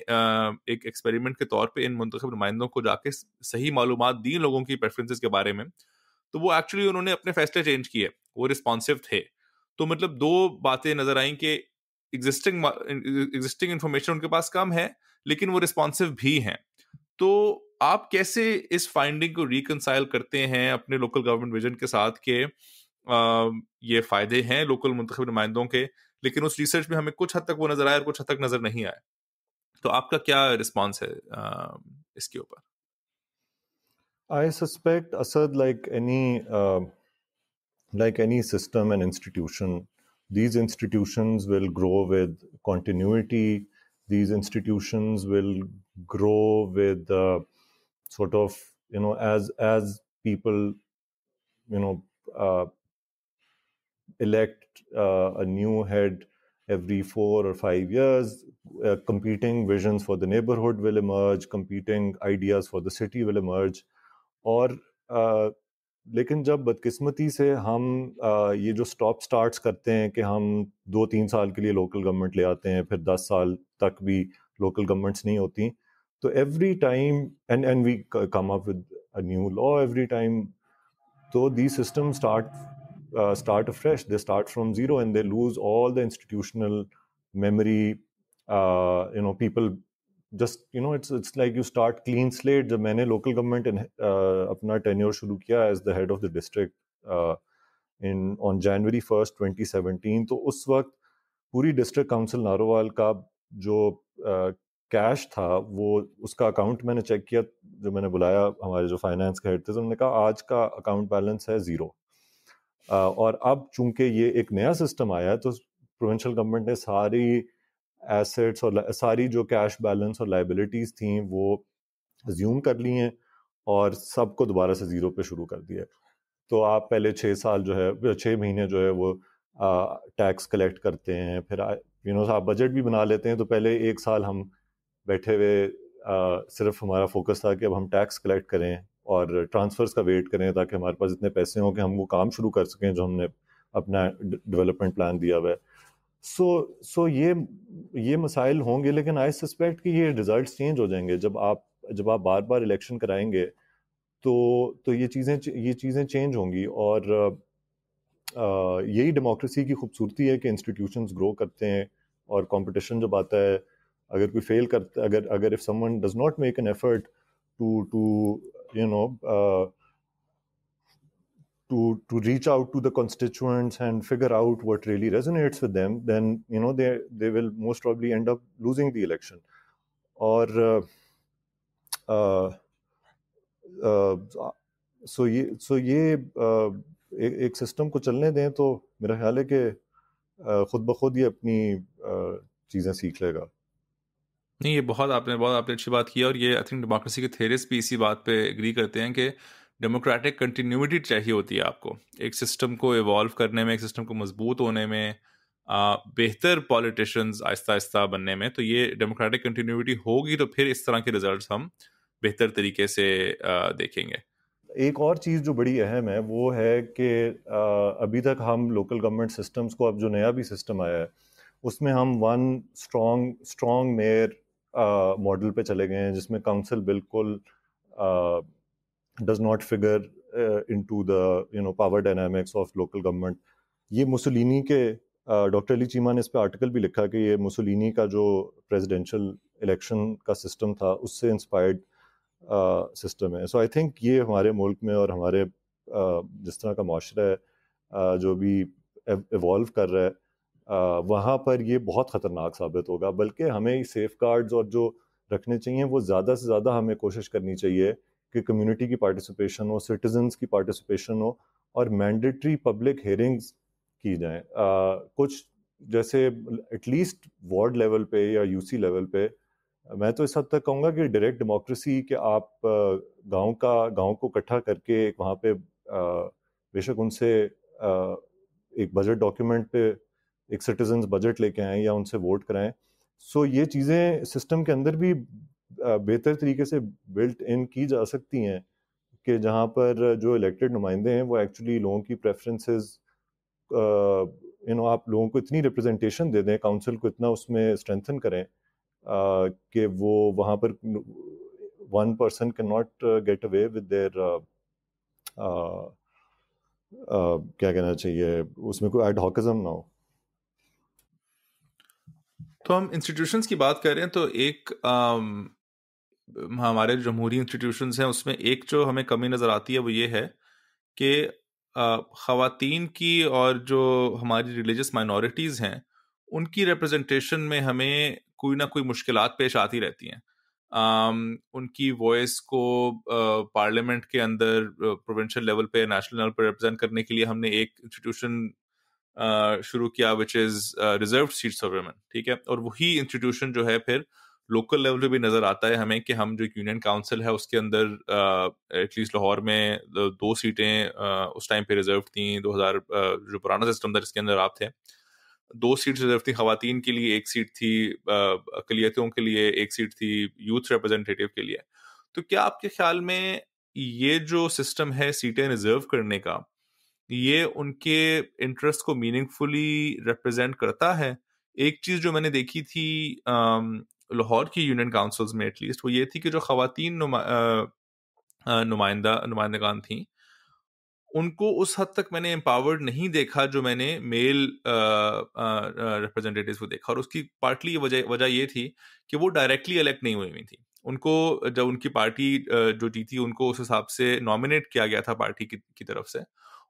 एक एक्सपेरिमेंट के तौर पे इन मुंतब नुमाइंदों को जाके सही मालूम दी लोगों की प्रेफरेंसेस के बारे में तो वो एक्चुअली उन्होंने अपने फैसले चेंज किए वो रिस्पॉन्सिव थे तो मतलब दो बातें नजर आई कि एग्जिस्टिंग एग्जिस्टिंग इंफॉर्मेशन उनके पास कम है लेकिन वो रिस्पॉन्सिव भी हैं तो आप कैसे इस फाइंडिंग को रिकनसाइल करते हैं अपने लोकल गवर्नमेंट विजन के साथ के आ, ये फायदे हैं लोकल मुंतब नुमाइंदों के लेकिन उस रिसर्च में हमें कुछ हद तक वो नजर आया और कुछ हद तक नजर नहीं आया तो आपका क्या रिस्पॉन्स है आ, इसके ऊपर I suspect as the like any like any system and institution These institutions will grow with continuity. These institutions will grow with uh, sort of you know as as people you know uh, elect uh, a new head every four or five years. Uh, competing visions for the neighborhood will emerge, competing ideas for the city will emerge, or uh, लेकिन जब बदकिस्मती से हम ये जो stop starts करते हैं कि हम दो तीन साल के लिए लोकल गवर्नमेंट ले आते हैं फिर दस साल तक भी लोकल गवर्नमेंट्स नहीं होती तो every time and and we come up with a new law every time तो the system start start fresh they start from zero and they lose all the institutional memory you know people just you know it's it's like you start clean slate जब मैंने local government in uh, अपना tenure शुरू किया as the head of the district in on January first twenty seventeen तो उस वक्त पूरी district council Narowal का जो कैश uh, था वो उसका अकाउंट मैंने चेक किया जो मैंने बुलाया हमारे जो फाइनेंस के हेड थे तो उन्होंने कहा आज का अकाउंट बैलेंस है ज़ीरो uh, और अब चूंकि ये एक नया सिस्टम आया है तो प्रोविंशियल गवर्नमेंट ने सारी एसेट्स और सारी जो कैश बैलेंस और लाइबिलिटीज थी वो ज्यूम कर ली हैं और सबको दोबारा से ज़ीरो पे शुरू कर दिया तो आप पहले छः साल जो है छः महीने जो है वो टैक्स कलेक्ट करते हैं फिर यू नो आप बजट भी बना लेते हैं तो पहले एक साल हम बैठे हुए सिर्फ हमारा फोकस था कि अब हम टैक्स कलेक्ट करें और ट्रांसफर्स का वेट करें ताकि हमारे पास इतने पैसे हों कि हम वो काम शुरू कर सकें जो हमने अपना डेवलपमेंट प्लान दिया हुआ है सो सो ये ये मसाइल होंगे लेकिन आई सस्पेक्ट कि ये रिजल्ट चेंज हो जाएंगे जब आप जब आप बार बार इलेक्शन कराएंगे तो तो ये चीज़ें ये चीज़ें चेंज होंगी और यही डेमोक्रेसी की खूबसूरती है कि इंस्टीट्यूशंस ग्रो करते हैं और कंपटीशन जब आता है अगर कोई फेल करता अगर अगर if someone does not make an effort to to you know to to reach out to the constituents and figure out what really resonates with them, then you know they they will most probably end up losing the election, or uh, uh, uh so ये so ये एक system को चलने दें तो मेरा ख्याल है कि खुद ब खुद ये अपनी चीज़ें सीख लेगा नहीं ये बहुत आपने बहुत आपने अच्छी बात की और ये आई थिंक डेमोक्रेसी के थेरेस भी इसी बात पे एग्री करते हैं कि डेमोक्रेटिक कंटिन्यूटी चाहिए होती है आपको एक सिस्टम को इवॉल्व करने में एक सिस्टम को मजबूत होने में बेहतर पॉलिटिशियंस आहिस्ता आहिस्ता बनने में तो ये डेमोक्रेटिक कंटिन्यूटी होगी तो फिर इस तरह के रिजल्ट हम बेहतर तरीके से आ, देखेंगे एक और चीज़ जो बड़ी अहम है वो है कि अभी तक हम लोकल गवर्नमेंट सिस्टम्स को अब जो नया भी सिस्टम आया है उसमें हम one strong strong mayor model पे चले गए हैं जिसमें काउंसिल बिल्कुल आ, does not figure uh, into the you know power dynamics of local government ये मुसोलिनी के डॉक्टर अली चीमा ने इस पर आर्टिकल भी लिखा कि ये मुसोलिनी का जो प्रेसिडेंशियल इलेक्शन का सिस्टम था उससे इंस्पायर्ड सिस्टम uh, है सो आई थिंक ये हमारे मुल्क में और हमारे uh, जिस तरह का माशरा है uh, जो भी इवॉल्व कर रहा है वहाँ पर ये बहुत ख़तरनाक साबित होगा बल्कि हमें सेफ गार्ड्स और जो रखने चाहिए वो ज़्यादा से ज़्यादा हमें कोशिश करनी चाहिए कि कम्युनिटी की पार्टिसिपेशन हो सिटीजन्स की पार्टिसिपेशन हो और मैंडेटरी पब्लिक हेयरिंग्स की जाएँ कुछ जैसे एटलीस्ट वार्ड लेवल पे या यूसी लेवल पे मैं तो इस हद तक कहूँगा कि डायरेक्ट डेमोक्रेसी के आप गांव का गांव को इकट्ठा करके एक वहाँ पे बेशक उनसे एक बजट डॉक्यूमेंट पे एक सिटीजन्स बजट लेके आएँ या उनसे वोट कराएं सो ये चीज़ें सिस्टम के अंदर भी बेहतर तरीके से बिल्ट इन की जा सकती हैं कि जहाँ पर जो इलेक्टेड नुमाइंदे हैं वो एक्चुअली लोगों की प्रेफरेंसेस यू नो आप लोगों को इतनी रिप्रेजेंटेशन दे दें काउंसिल को इतना उसमें स्ट्रेंथन करें कि वो वहाँ पर one person can not get away with their क्या कहना चाहिए उसमें कोई एडहॉकिज्म ना हो तो हम इंस्टीट्यूशंस की बात कर रहे हैं तो एक हमारे जमहूरी इंस्टीट्यूशन हैं उसमें एक जो हमें कमी नज़र आती है वो ये है कि ख़वान की और जो हमारी रिलीजस माइनॉरिटीज़ हैं उनकी रिप्रेजेंटेशन में हमें कोई ना कोई मुश्किल पेश आती रहती हैं उनकी वॉइस को पार्लियामेंट के अंदर प्रोविंशियल लेवल पे नेशनल लेवल पे रिप्रेजेंट करने के लिए हमने एक इंस्टीट्यूशन शुरू किया which is reserve seats of women ठीक है और वही इंस्टीट्यूशन जो है फिर uh, लोकल लेवल पे भी नजर आता है हमें कि हम जो यूनियन काउंसिल है उसके अंदर एटलीस्ट लाहौर में दो सीटें उस टाइम पे रिजर्व थी दो हजार जो पुराना सिस्टम था जिसके अंदर आप थे दो सीट रिजर्व थी खातन के लिए एक सीट थी अकलीतों के लिए एक सीट थी यूथ रिप्रेजेंटेटिव के लिए तो क्या आपके ख्याल में ये जो सिस्टम है सीटें रिजर्व करने का ये उनके इंटरेस्ट को मीनिंगफुली रिप्रेजेंट करता है एक चीज जो मैंने देखी थी लाहौर की यूनियन काउंसिल्स में एटलीस्ट वो ये थी कि जो खातन नुमा, नुमाइंदा नुमाइंदगान थी उनको उस हद तक मैंने एम्पावर्ड नहीं देखा जो मैंने मेल रिप्रेजेंटेटिव को देखा और उसकी पार्टली वजह वजह ये थी कि वो डायरेक्टली इलेक्ट नहीं हुई हुई थी उनको जब उनकी पार्टी जो जीती उनको उस हिसाब से नॉमिनेट किया गया था पार्टी की, की तरफ से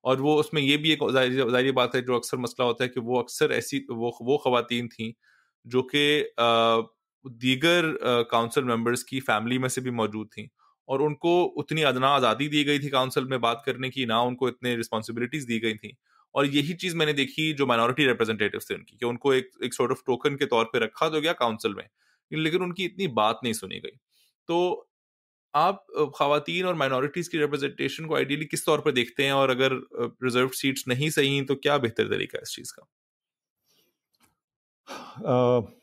और वो उसमें ये भी एक जाहिर बात है जो अक्सर मसला होता है कि वो अक्सर ऐसी वो वो खुवान थी जो कि दीगर काउंसिल मेंबर्स की फैमिली में से भी मौजूद थी और उनको उतनी अदना आज़ादी दी गई थी काउंसिल में बात करने की ना उनको इतने रिस्पॉन्सिबिलिटीज दी गई थी और यही चीज मैंने देखी जो माइनॉरिटी रिप्रेजेंटेटिव थे उनकी कि उनको एक एक सॉर्ट ऑफ टोकन के तौर पर रखा तो गया काउंसिल में लेकिन उनकी इतनी बात नहीं सुनी गई तो आप खातन और माइनॉरिटीज़ की रिप्रेजेंटेशन को आइडियली किस तौर पर देखते हैं और अगर रिजर्व सीट्स नहीं सही तो क्या बेहतर तरीका है इस चीज़ का uh...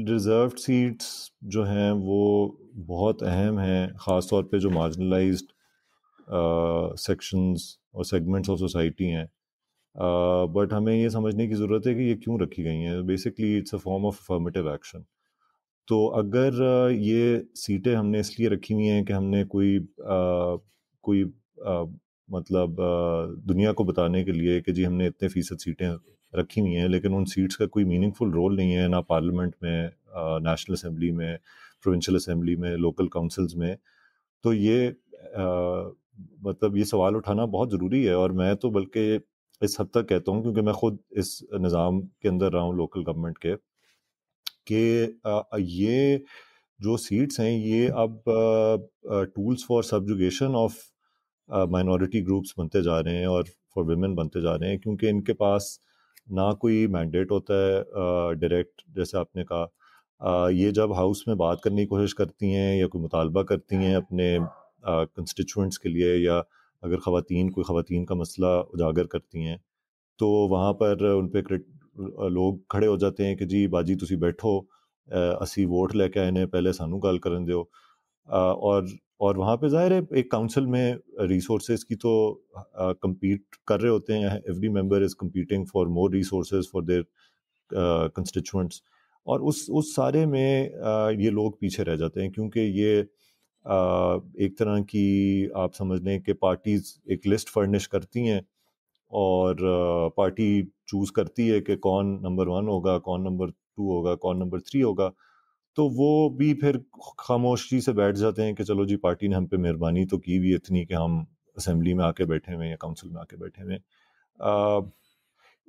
रिजर्व सीट्स जो हैं वो बहुत अहम हैं ख़ास तौर पे जो मार्जिनलाइज्ड सेक्शंस और सेगमेंट्स ऑफ सोसाइटी हैं बट हमें ये समझने की ज़रूरत है कि ये क्यों रखी गई हैं basically it's a form of affirmative action तो अगर ये सीटें हमने इसलिए रखी हुई हैं कि हमने कोई आ, कोई आ, मतलब आ, दुनिया को बताने के लिए कि जी हमने इतने फ़ीसद सीटें रखी हुई हैं लेकिन उन सीट्स का कोई मीनिंगफुल रोल नहीं है ना पार्लियामेंट में नेशनल असम्बली में प्रोविंशल असम्बली में लोकल काउंसिल्स में तो ये आ, मतलब ये सवाल उठाना बहुत ज़रूरी है और मैं तो बल्कि इस हद तक कहता हूँ क्योंकि मैं खुद इस निज़ाम के अंदर रहा हूँ लोकल गवर्नमेंट के कि ये जो सीट्स हैं ये अब tools for subjugation of minority groups बनते जा रहे हैं और फॉर वेमेन बनते जा रहे हैं क्योंकि इनके पास ना कोई मैंडेट होता है डायरेक्ट जैसे आपने कहा ये जब हाउस में बात करने की कोशिश करती हैं या कोई मुतालबा करती हैं अपने कंस्टिट्यूंट्स के लिए या अगर ख़वान कोई ख़वान का मसला उजागर करती हैं तो वहाँ पर उन पर लोग खड़े हो जाते हैं कि जी बाजी तुम बैठो असी वोट लेके आए हैं पहले सानू गल कर दो और और वहाँ पे जाहिर है एक काउंसिल में रिसोर्सेज की तो कम्पीट कर रहे होते हैं every member is competing for more resources for their constituents और उस उस सारे में uh, ये लोग पीछे रह जाते हैं क्योंकि ये uh, एक तरह की आप समझ लें कि पार्टीज़ एक लिस्ट फर्निश करती हैं और uh, पार्टी चूज़ करती है कि कौन नंबर वन होगा कौन नंबर टू होगा कौन नंबर थ्री होगा तो वो भी फिर खामोशी से बैठ जाते हैं कि चलो जी पार्टी ने हम पे मेहरबानी तो की भी इतनी कि हम असम्बली में आके बैठे हुए हैं या काउंसिल में आके बैठे हुए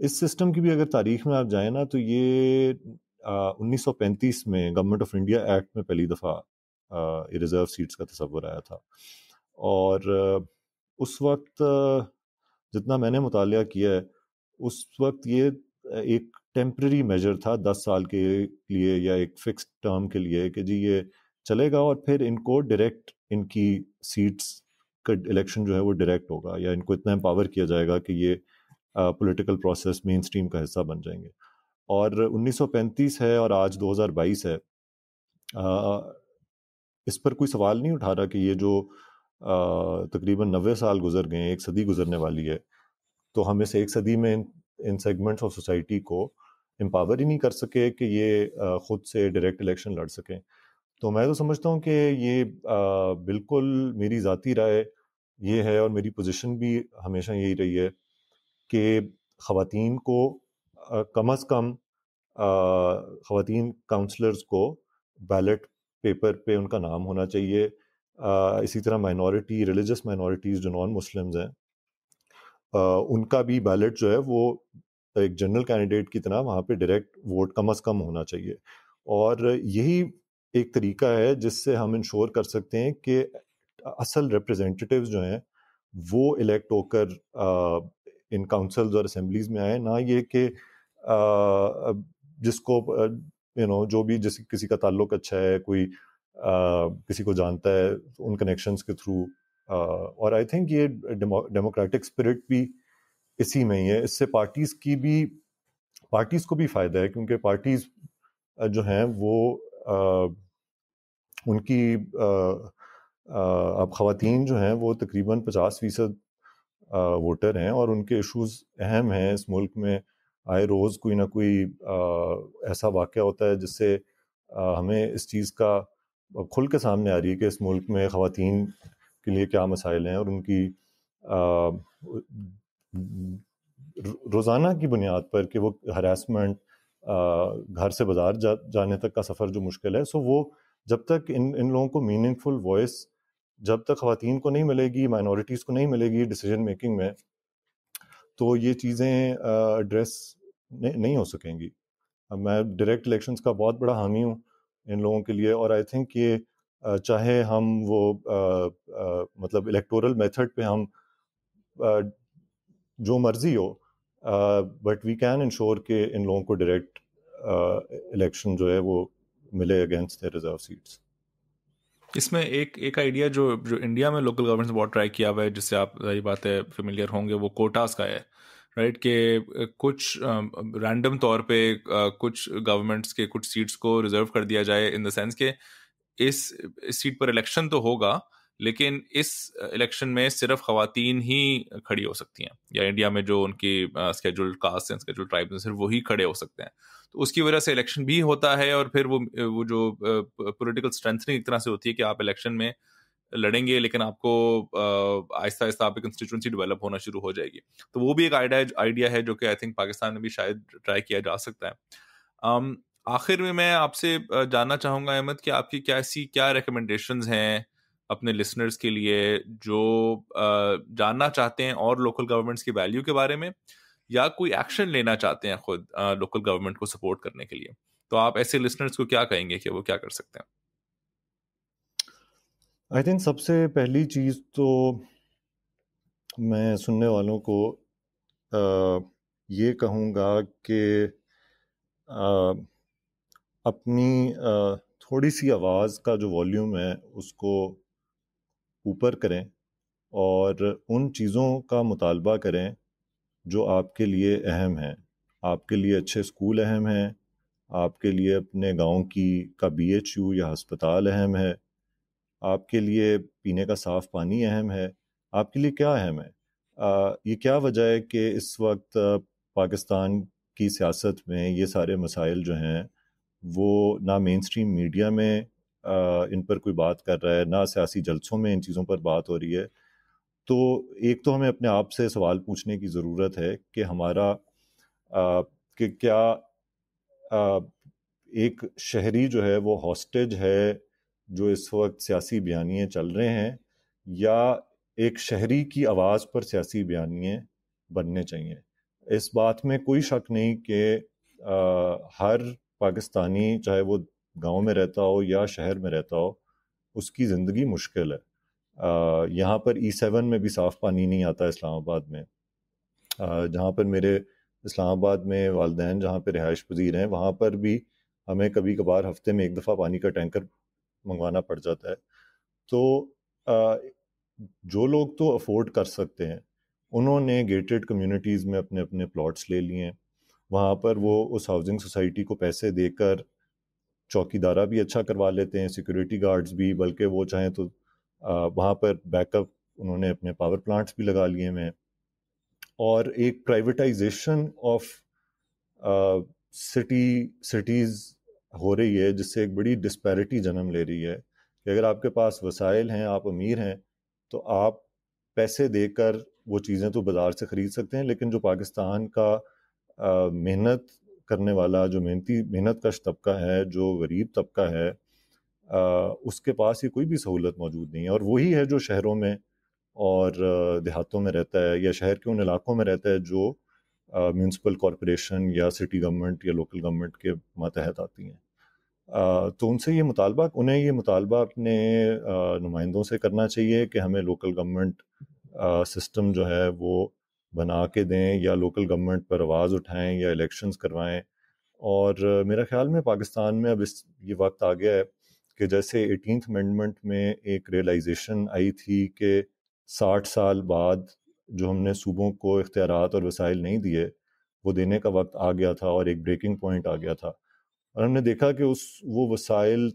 इस सिस्टम की भी अगर तारीख में आप जाए ना तो ये उन्नीस में गवर्नमेंट ऑफ इंडिया एक्ट में पहली दफ़ा रिज़र्व सीट्स का तस्वर आया था और उस वक्त जितना मैंने मुताल किया है उस वक्त ये एक टेम्प्ररी मेजर था दस साल के लिए या एक फिक्स टर्म के लिए कि जी ये चलेगा और फिर इनको डायरेक्ट इनकी सीट्स का इलेक्शन जो है वो डायरेक्ट होगा या इनको इतना एम्पावर किया जाएगा कि ये पॉलिटिकल प्रोसेस मेन स्ट्रीम का हिस्सा बन जाएंगे और 1935 है और आज 2022 है आ, इस पर कोई सवाल नहीं उठा रहा कि ये जो तकरीबन नबे साल गुजर गए एक सदी गुजरने वाली है तो हम इस एक सदी में इन सेगमेंट्स ऑफ सोसाइटी को एम्पावर ही नहीं कर सके कि ये ख़ुद से डायरेक्ट इलेक्शन लड़ सकें तो मैं तो समझता हूँ कि ये बिल्कुल मेरी ज़ाती राय ये है और मेरी पोजीशन भी हमेशा यही रही है कि खातन को कम अज़ कम ख़वातीन काउंसलर्स को बैलेट पेपर पे उनका नाम होना चाहिए इसी तरह माइनॉरिटी रिलीजियस माइनॉरिटीज़ जो नॉन मुस्लिम्स हैं उनका भी बैलेट जो है वो तो एक जनरल कैंडिडेट की तरह वहाँ पे डायरेक्ट वोट कम अज कम होना चाहिए और यही एक तरीका है जिससे हम इंश्योर कर सकते हैं कि असल रिप्रेजेंटेटिव्स जो हैं वो इलेक्ट होकर इन काउंसल्स और असम्बलीज में आए ना ये कि जिसको यू नो जो भी जिस किसी का ताल्लुक अच्छा है कोई आ, किसी को जानता है उन कनेक्शंस के थ्रू और आई थिंक ये डेमोक्रेटिक स्पिरिट भी इसी में ही है इससे पार्टीज की भी पार्टीज को भी फायदा है क्योंकि पार्टीज जो हैं वो आ, उनकी अब खातन जो हैं वो तकरीबन पचास फीसद वोटर हैं और उनके इश्यूज अहम हैं इस मुल्क में आए रोज़ कोई ना कोई आ, ऐसा वाक़ होता है जिससे हमें इस चीज़ का खुल के सामने आ रही है कि इस मुल्क में ख़वान के लिए क्या मसाइल हैं और उनकी आ, रोज़ाना की बुनियाद पर कि वो हरासमेंट घर से बाज़ार जा, जाने तक का सफ़र जो मुश्किल है सो वो जब तक इन इन लोगों को मीनिंगफुल वॉइस जब तक खातन को नहीं मिलेगी माइनॉरिटीज़ को नहीं मिलेगी डिसीजन मेकिंग में तो ये चीज़ें एड्रेस नहीं, हो सकेंगी मैं डायरेक्ट इलेक्शंस का बहुत बड़ा हामी हूँ इन लोगों के लिए और आई थिंक ये चाहे हम वो आ, आ, मतलब इलेक्टोरल मेथड पे हम जो मर्जी हो बट वी कैन इंश्योर के इन लोगों को डायरेक्ट इलेक्शन uh, जो है वो मिले अगेंस्ट द रिजर्व सीट्स इसमें एक एक आइडिया जो जो इंडिया में लोकल गवर्नमेंट ने बहुत ट्राई किया हुआ है जिससे आप सही बात है फेमिलियर होंगे वो कोटास का है uh, um, राइट uh, के कुछ रैंडम तौर पे कुछ गवर्नमेंट्स के कुछ सीट्स को रिजर्व कर दिया जाए इन द सेंस के इस सीट पर इलेक्शन तो होगा लेकिन इस इलेक्शन में सिर्फ खातन ही खड़ी हो सकती हैं या इंडिया में जो उनकी स्केड्यूल्ड कास्ट हैं स्केड्यूल्ड ट्राइब्स हैं सिर्फ वही खड़े हो सकते हैं तो उसकी वजह से इलेक्शन भी होता है और फिर वो वो जो पॉलिटिकल स्ट्रेंथनिंग एक तरह से होती है कि आप इलेक्शन में लड़ेंगे लेकिन आपको आहिस्ता आहिस्ता आपकी कंस्टिट्यूंसी डेवलप होना शुरू हो जाएगी तो वो भी एक आइडिया आइडिया है जो कि आई थिंक पाकिस्तान में भी शायद ट्राई किया जा सकता है आखिर में मैं आपसे जानना चाहूंगा अहमद कि आपकी क्या ऐसी क्या रिकमेंडेशन हैं अपने लिसनर्स के लिए जो जानना चाहते हैं और लोकल गवर्नमेंट्स की वैल्यू के बारे में या कोई एक्शन लेना चाहते हैं खुद लोकल गवर्नमेंट को सपोर्ट करने के लिए तो आप ऐसे लिसनर्स को क्या कहेंगे कि वो क्या कर सकते हैं आई थिंक सबसे पहली चीज़ तो मैं सुनने वालों को ये कहूँगा कि अपनी थोड़ी सी आवाज़ का जो वॉल्यूम है उसको ऊपर करें और उन चीज़ों का मुतालबा करें जो आपके लिए अहम हैं आपके लिए अच्छे स्कूल अहम हैं आपके लिए अपने गांव की का बीएचयू या अस्पताल अहम है आपके लिए पीने का साफ़ पानी अहम है आपके लिए क्या अहम है आ, ये क्या वजह है कि इस वक्त पाकिस्तान की सियासत में ये सारे मसाइल जो हैं वो ना मेन स्ट्रीम मीडिया में इन पर कोई बात कर रहा है ना सियासी जलसों में इन चीज़ों पर बात हो रही है तो एक तो हमें अपने आप से सवाल पूछने की ज़रूरत है कि हमारा कि क्या एक शहरी जो है वो हॉस्टेज है जो इस वक्त सियासी बयानिए चल रहे हैं या एक शहरी की आवाज़ पर सियासी बयानिए बनने चाहिए इस बात में कोई शक नहीं कि हर पाकिस्तानी चाहे वो गांव में रहता हो या शहर में रहता हो उसकी ज़िंदगी मुश्किल है यहाँ पर ई e सेवन में भी साफ़ पानी नहीं आता इस्लामाबाद में जहाँ पर मेरे इस्लामाबाद में वालदेन जहाँ पर रिहाइश पजीर हैं वहाँ पर भी हमें कभी कभार हफ्ते में एक दफ़ा पानी का टैंकर मंगवाना पड़ जाता है तो आ, जो लोग तो अफोर्ड कर सकते हैं उन्होंने गेटेड कम्युनिटीज़ में अपने अपने प्लॉट्स ले लिए हैं वहाँ पर वो उस हाउसिंग सोसाइटी को पैसे देकर चौकीदारा भी अच्छा करवा लेते हैं सिक्योरिटी गार्ड्स भी बल्कि वो चाहें तो वहाँ पर बैकअप उन्होंने अपने पावर प्लांट्स भी लगा लिए हैं और एक प्राइवेटाइजेशन ऑफ सिटी सिटीज़ हो रही है जिससे एक बड़ी डिस्पैरिटी जन्म ले रही है कि अगर आपके पास वसाइल हैं आप अमीर हैं तो आप पैसे देकर वो चीज़ें तो बाज़ार से ख़रीद सकते हैं लेकिन जो पाकिस्तान का मेहनत करने वाला जो मेहनती मेहनत कश तबका है जो गरीब तबका है आ, उसके पास ये कोई भी सहूलत मौजूद नहीं है और वही है जो शहरों में और देहातों में रहता है या शहर के उन इलाकों में रहता है जो म्यूनसिपल कॉरपोरेशन या सिटी गवर्नमेंट या लोकल गवर्नमेंट के मातहत आती हैं तो उनसे ये मुतालबा उन्हें ये मुतालबा अपने नुमाइंदों से करना चाहिए कि हमें लोकल गवर्नमेंट सिस्टम जो है वो बना के दें या लोकल गवर्नमेंट पर आवाज़ उठाएं या इलेक्शंस करवाएं और मेरा ख्याल में पाकिस्तान में अब इस ये वक्त आ गया है कि जैसे एटीन अमेंडमेंट में एक रियलाइजेशन आई थी कि साठ साल बाद जो हमने सूबों को इख्तियार और वसाइल नहीं दिए वो देने का वक्त आ गया था और एक ब्रेकिंग पॉइंट आ गया था और हमने देखा कि उस वो वसाइल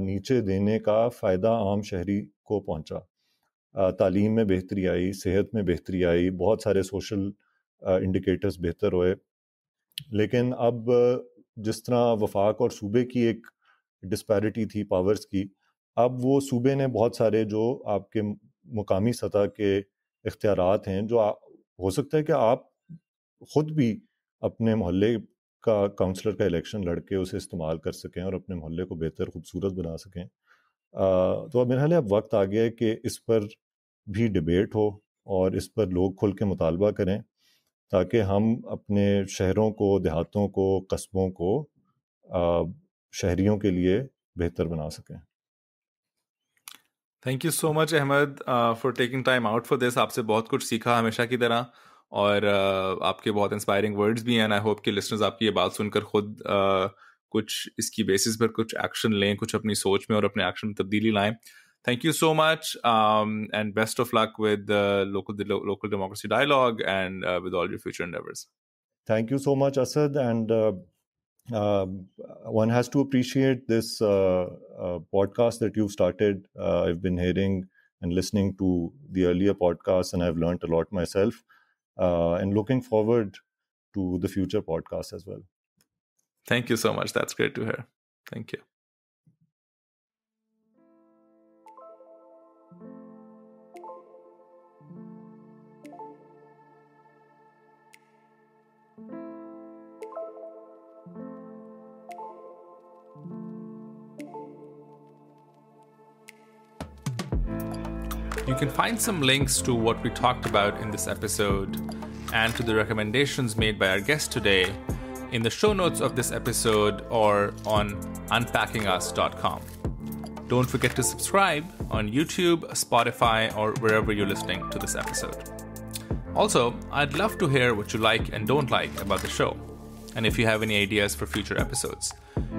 नीचे देने का फ़ायदा आम शहरी को पहुंचा तालीम में बेहतरी आई सेहत में बेहतरी आई बहुत सारे सोशल इंडिकेटर्स बेहतर हुए लेकिन अब जिस तरह वफाक और सूबे की एक डिस्पैरिटी थी पावर्स की अब वो सूबे ने बहुत सारे जो आपके मुकामी सतह के इख्तियार हैं जो आ, हो सकता है कि आप खुद भी अपने मोहल्ले का काउंसलर का इलेक्शन लड़के उसे इस्तेमाल कर सकें और अपने मोहल्ले को बेहतर खूबसूरत बना सकें आ, तो अब मेरा ख्याल अब वक्त आ गया है कि इस पर भी डिबेट हो और इस पर लोग खुल के मुतालबा करें ताकि हम अपने शहरों को देहातों को कस्बों को शहरीों के लिए बेहतर बना सकें thank you so much Ahmad for taking time out for this आपसे बहुत कुछ सीखा हमेशा की तरह और uh, आपके बहुत इंस्पायरिंग वर्ड्स भी हैं आई होप कि लिसनर्स आपकी ये बात सुनकर खुद uh, कुछ इसकी बेसिस पर कुछ एक्शन लें कुछ अपनी सोच में और अपने एक्शन में तब्दीली लाएं thank you so much um, and best of luck with the local the local democracy dialogue and uh, with all your future endeavors thank you so much asad and uh, uh, one has to appreciate this uh, uh, podcast that you've started uh, i've been hearing and listening to the earlier podcasts and i've learned a lot myself and looking forward to the future podcasts as well thank you so much that's great to hear thank you You can find some links to what we talked about in this episode and to the recommendations made by our guest today in the show notes of this episode or on unpackingus.com. Don't forget to subscribe on YouTube, Spotify, or wherever you're listening to this episode. Also, I'd love to hear what you like and don't like about the show, and if you have any ideas for future episodes.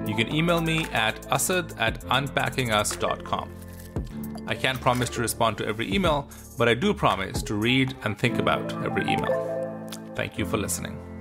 You can email me at asad at unpackingus.com. I can't promise to respond to every email, but I do promise to read and think about every email. Thank you for listening.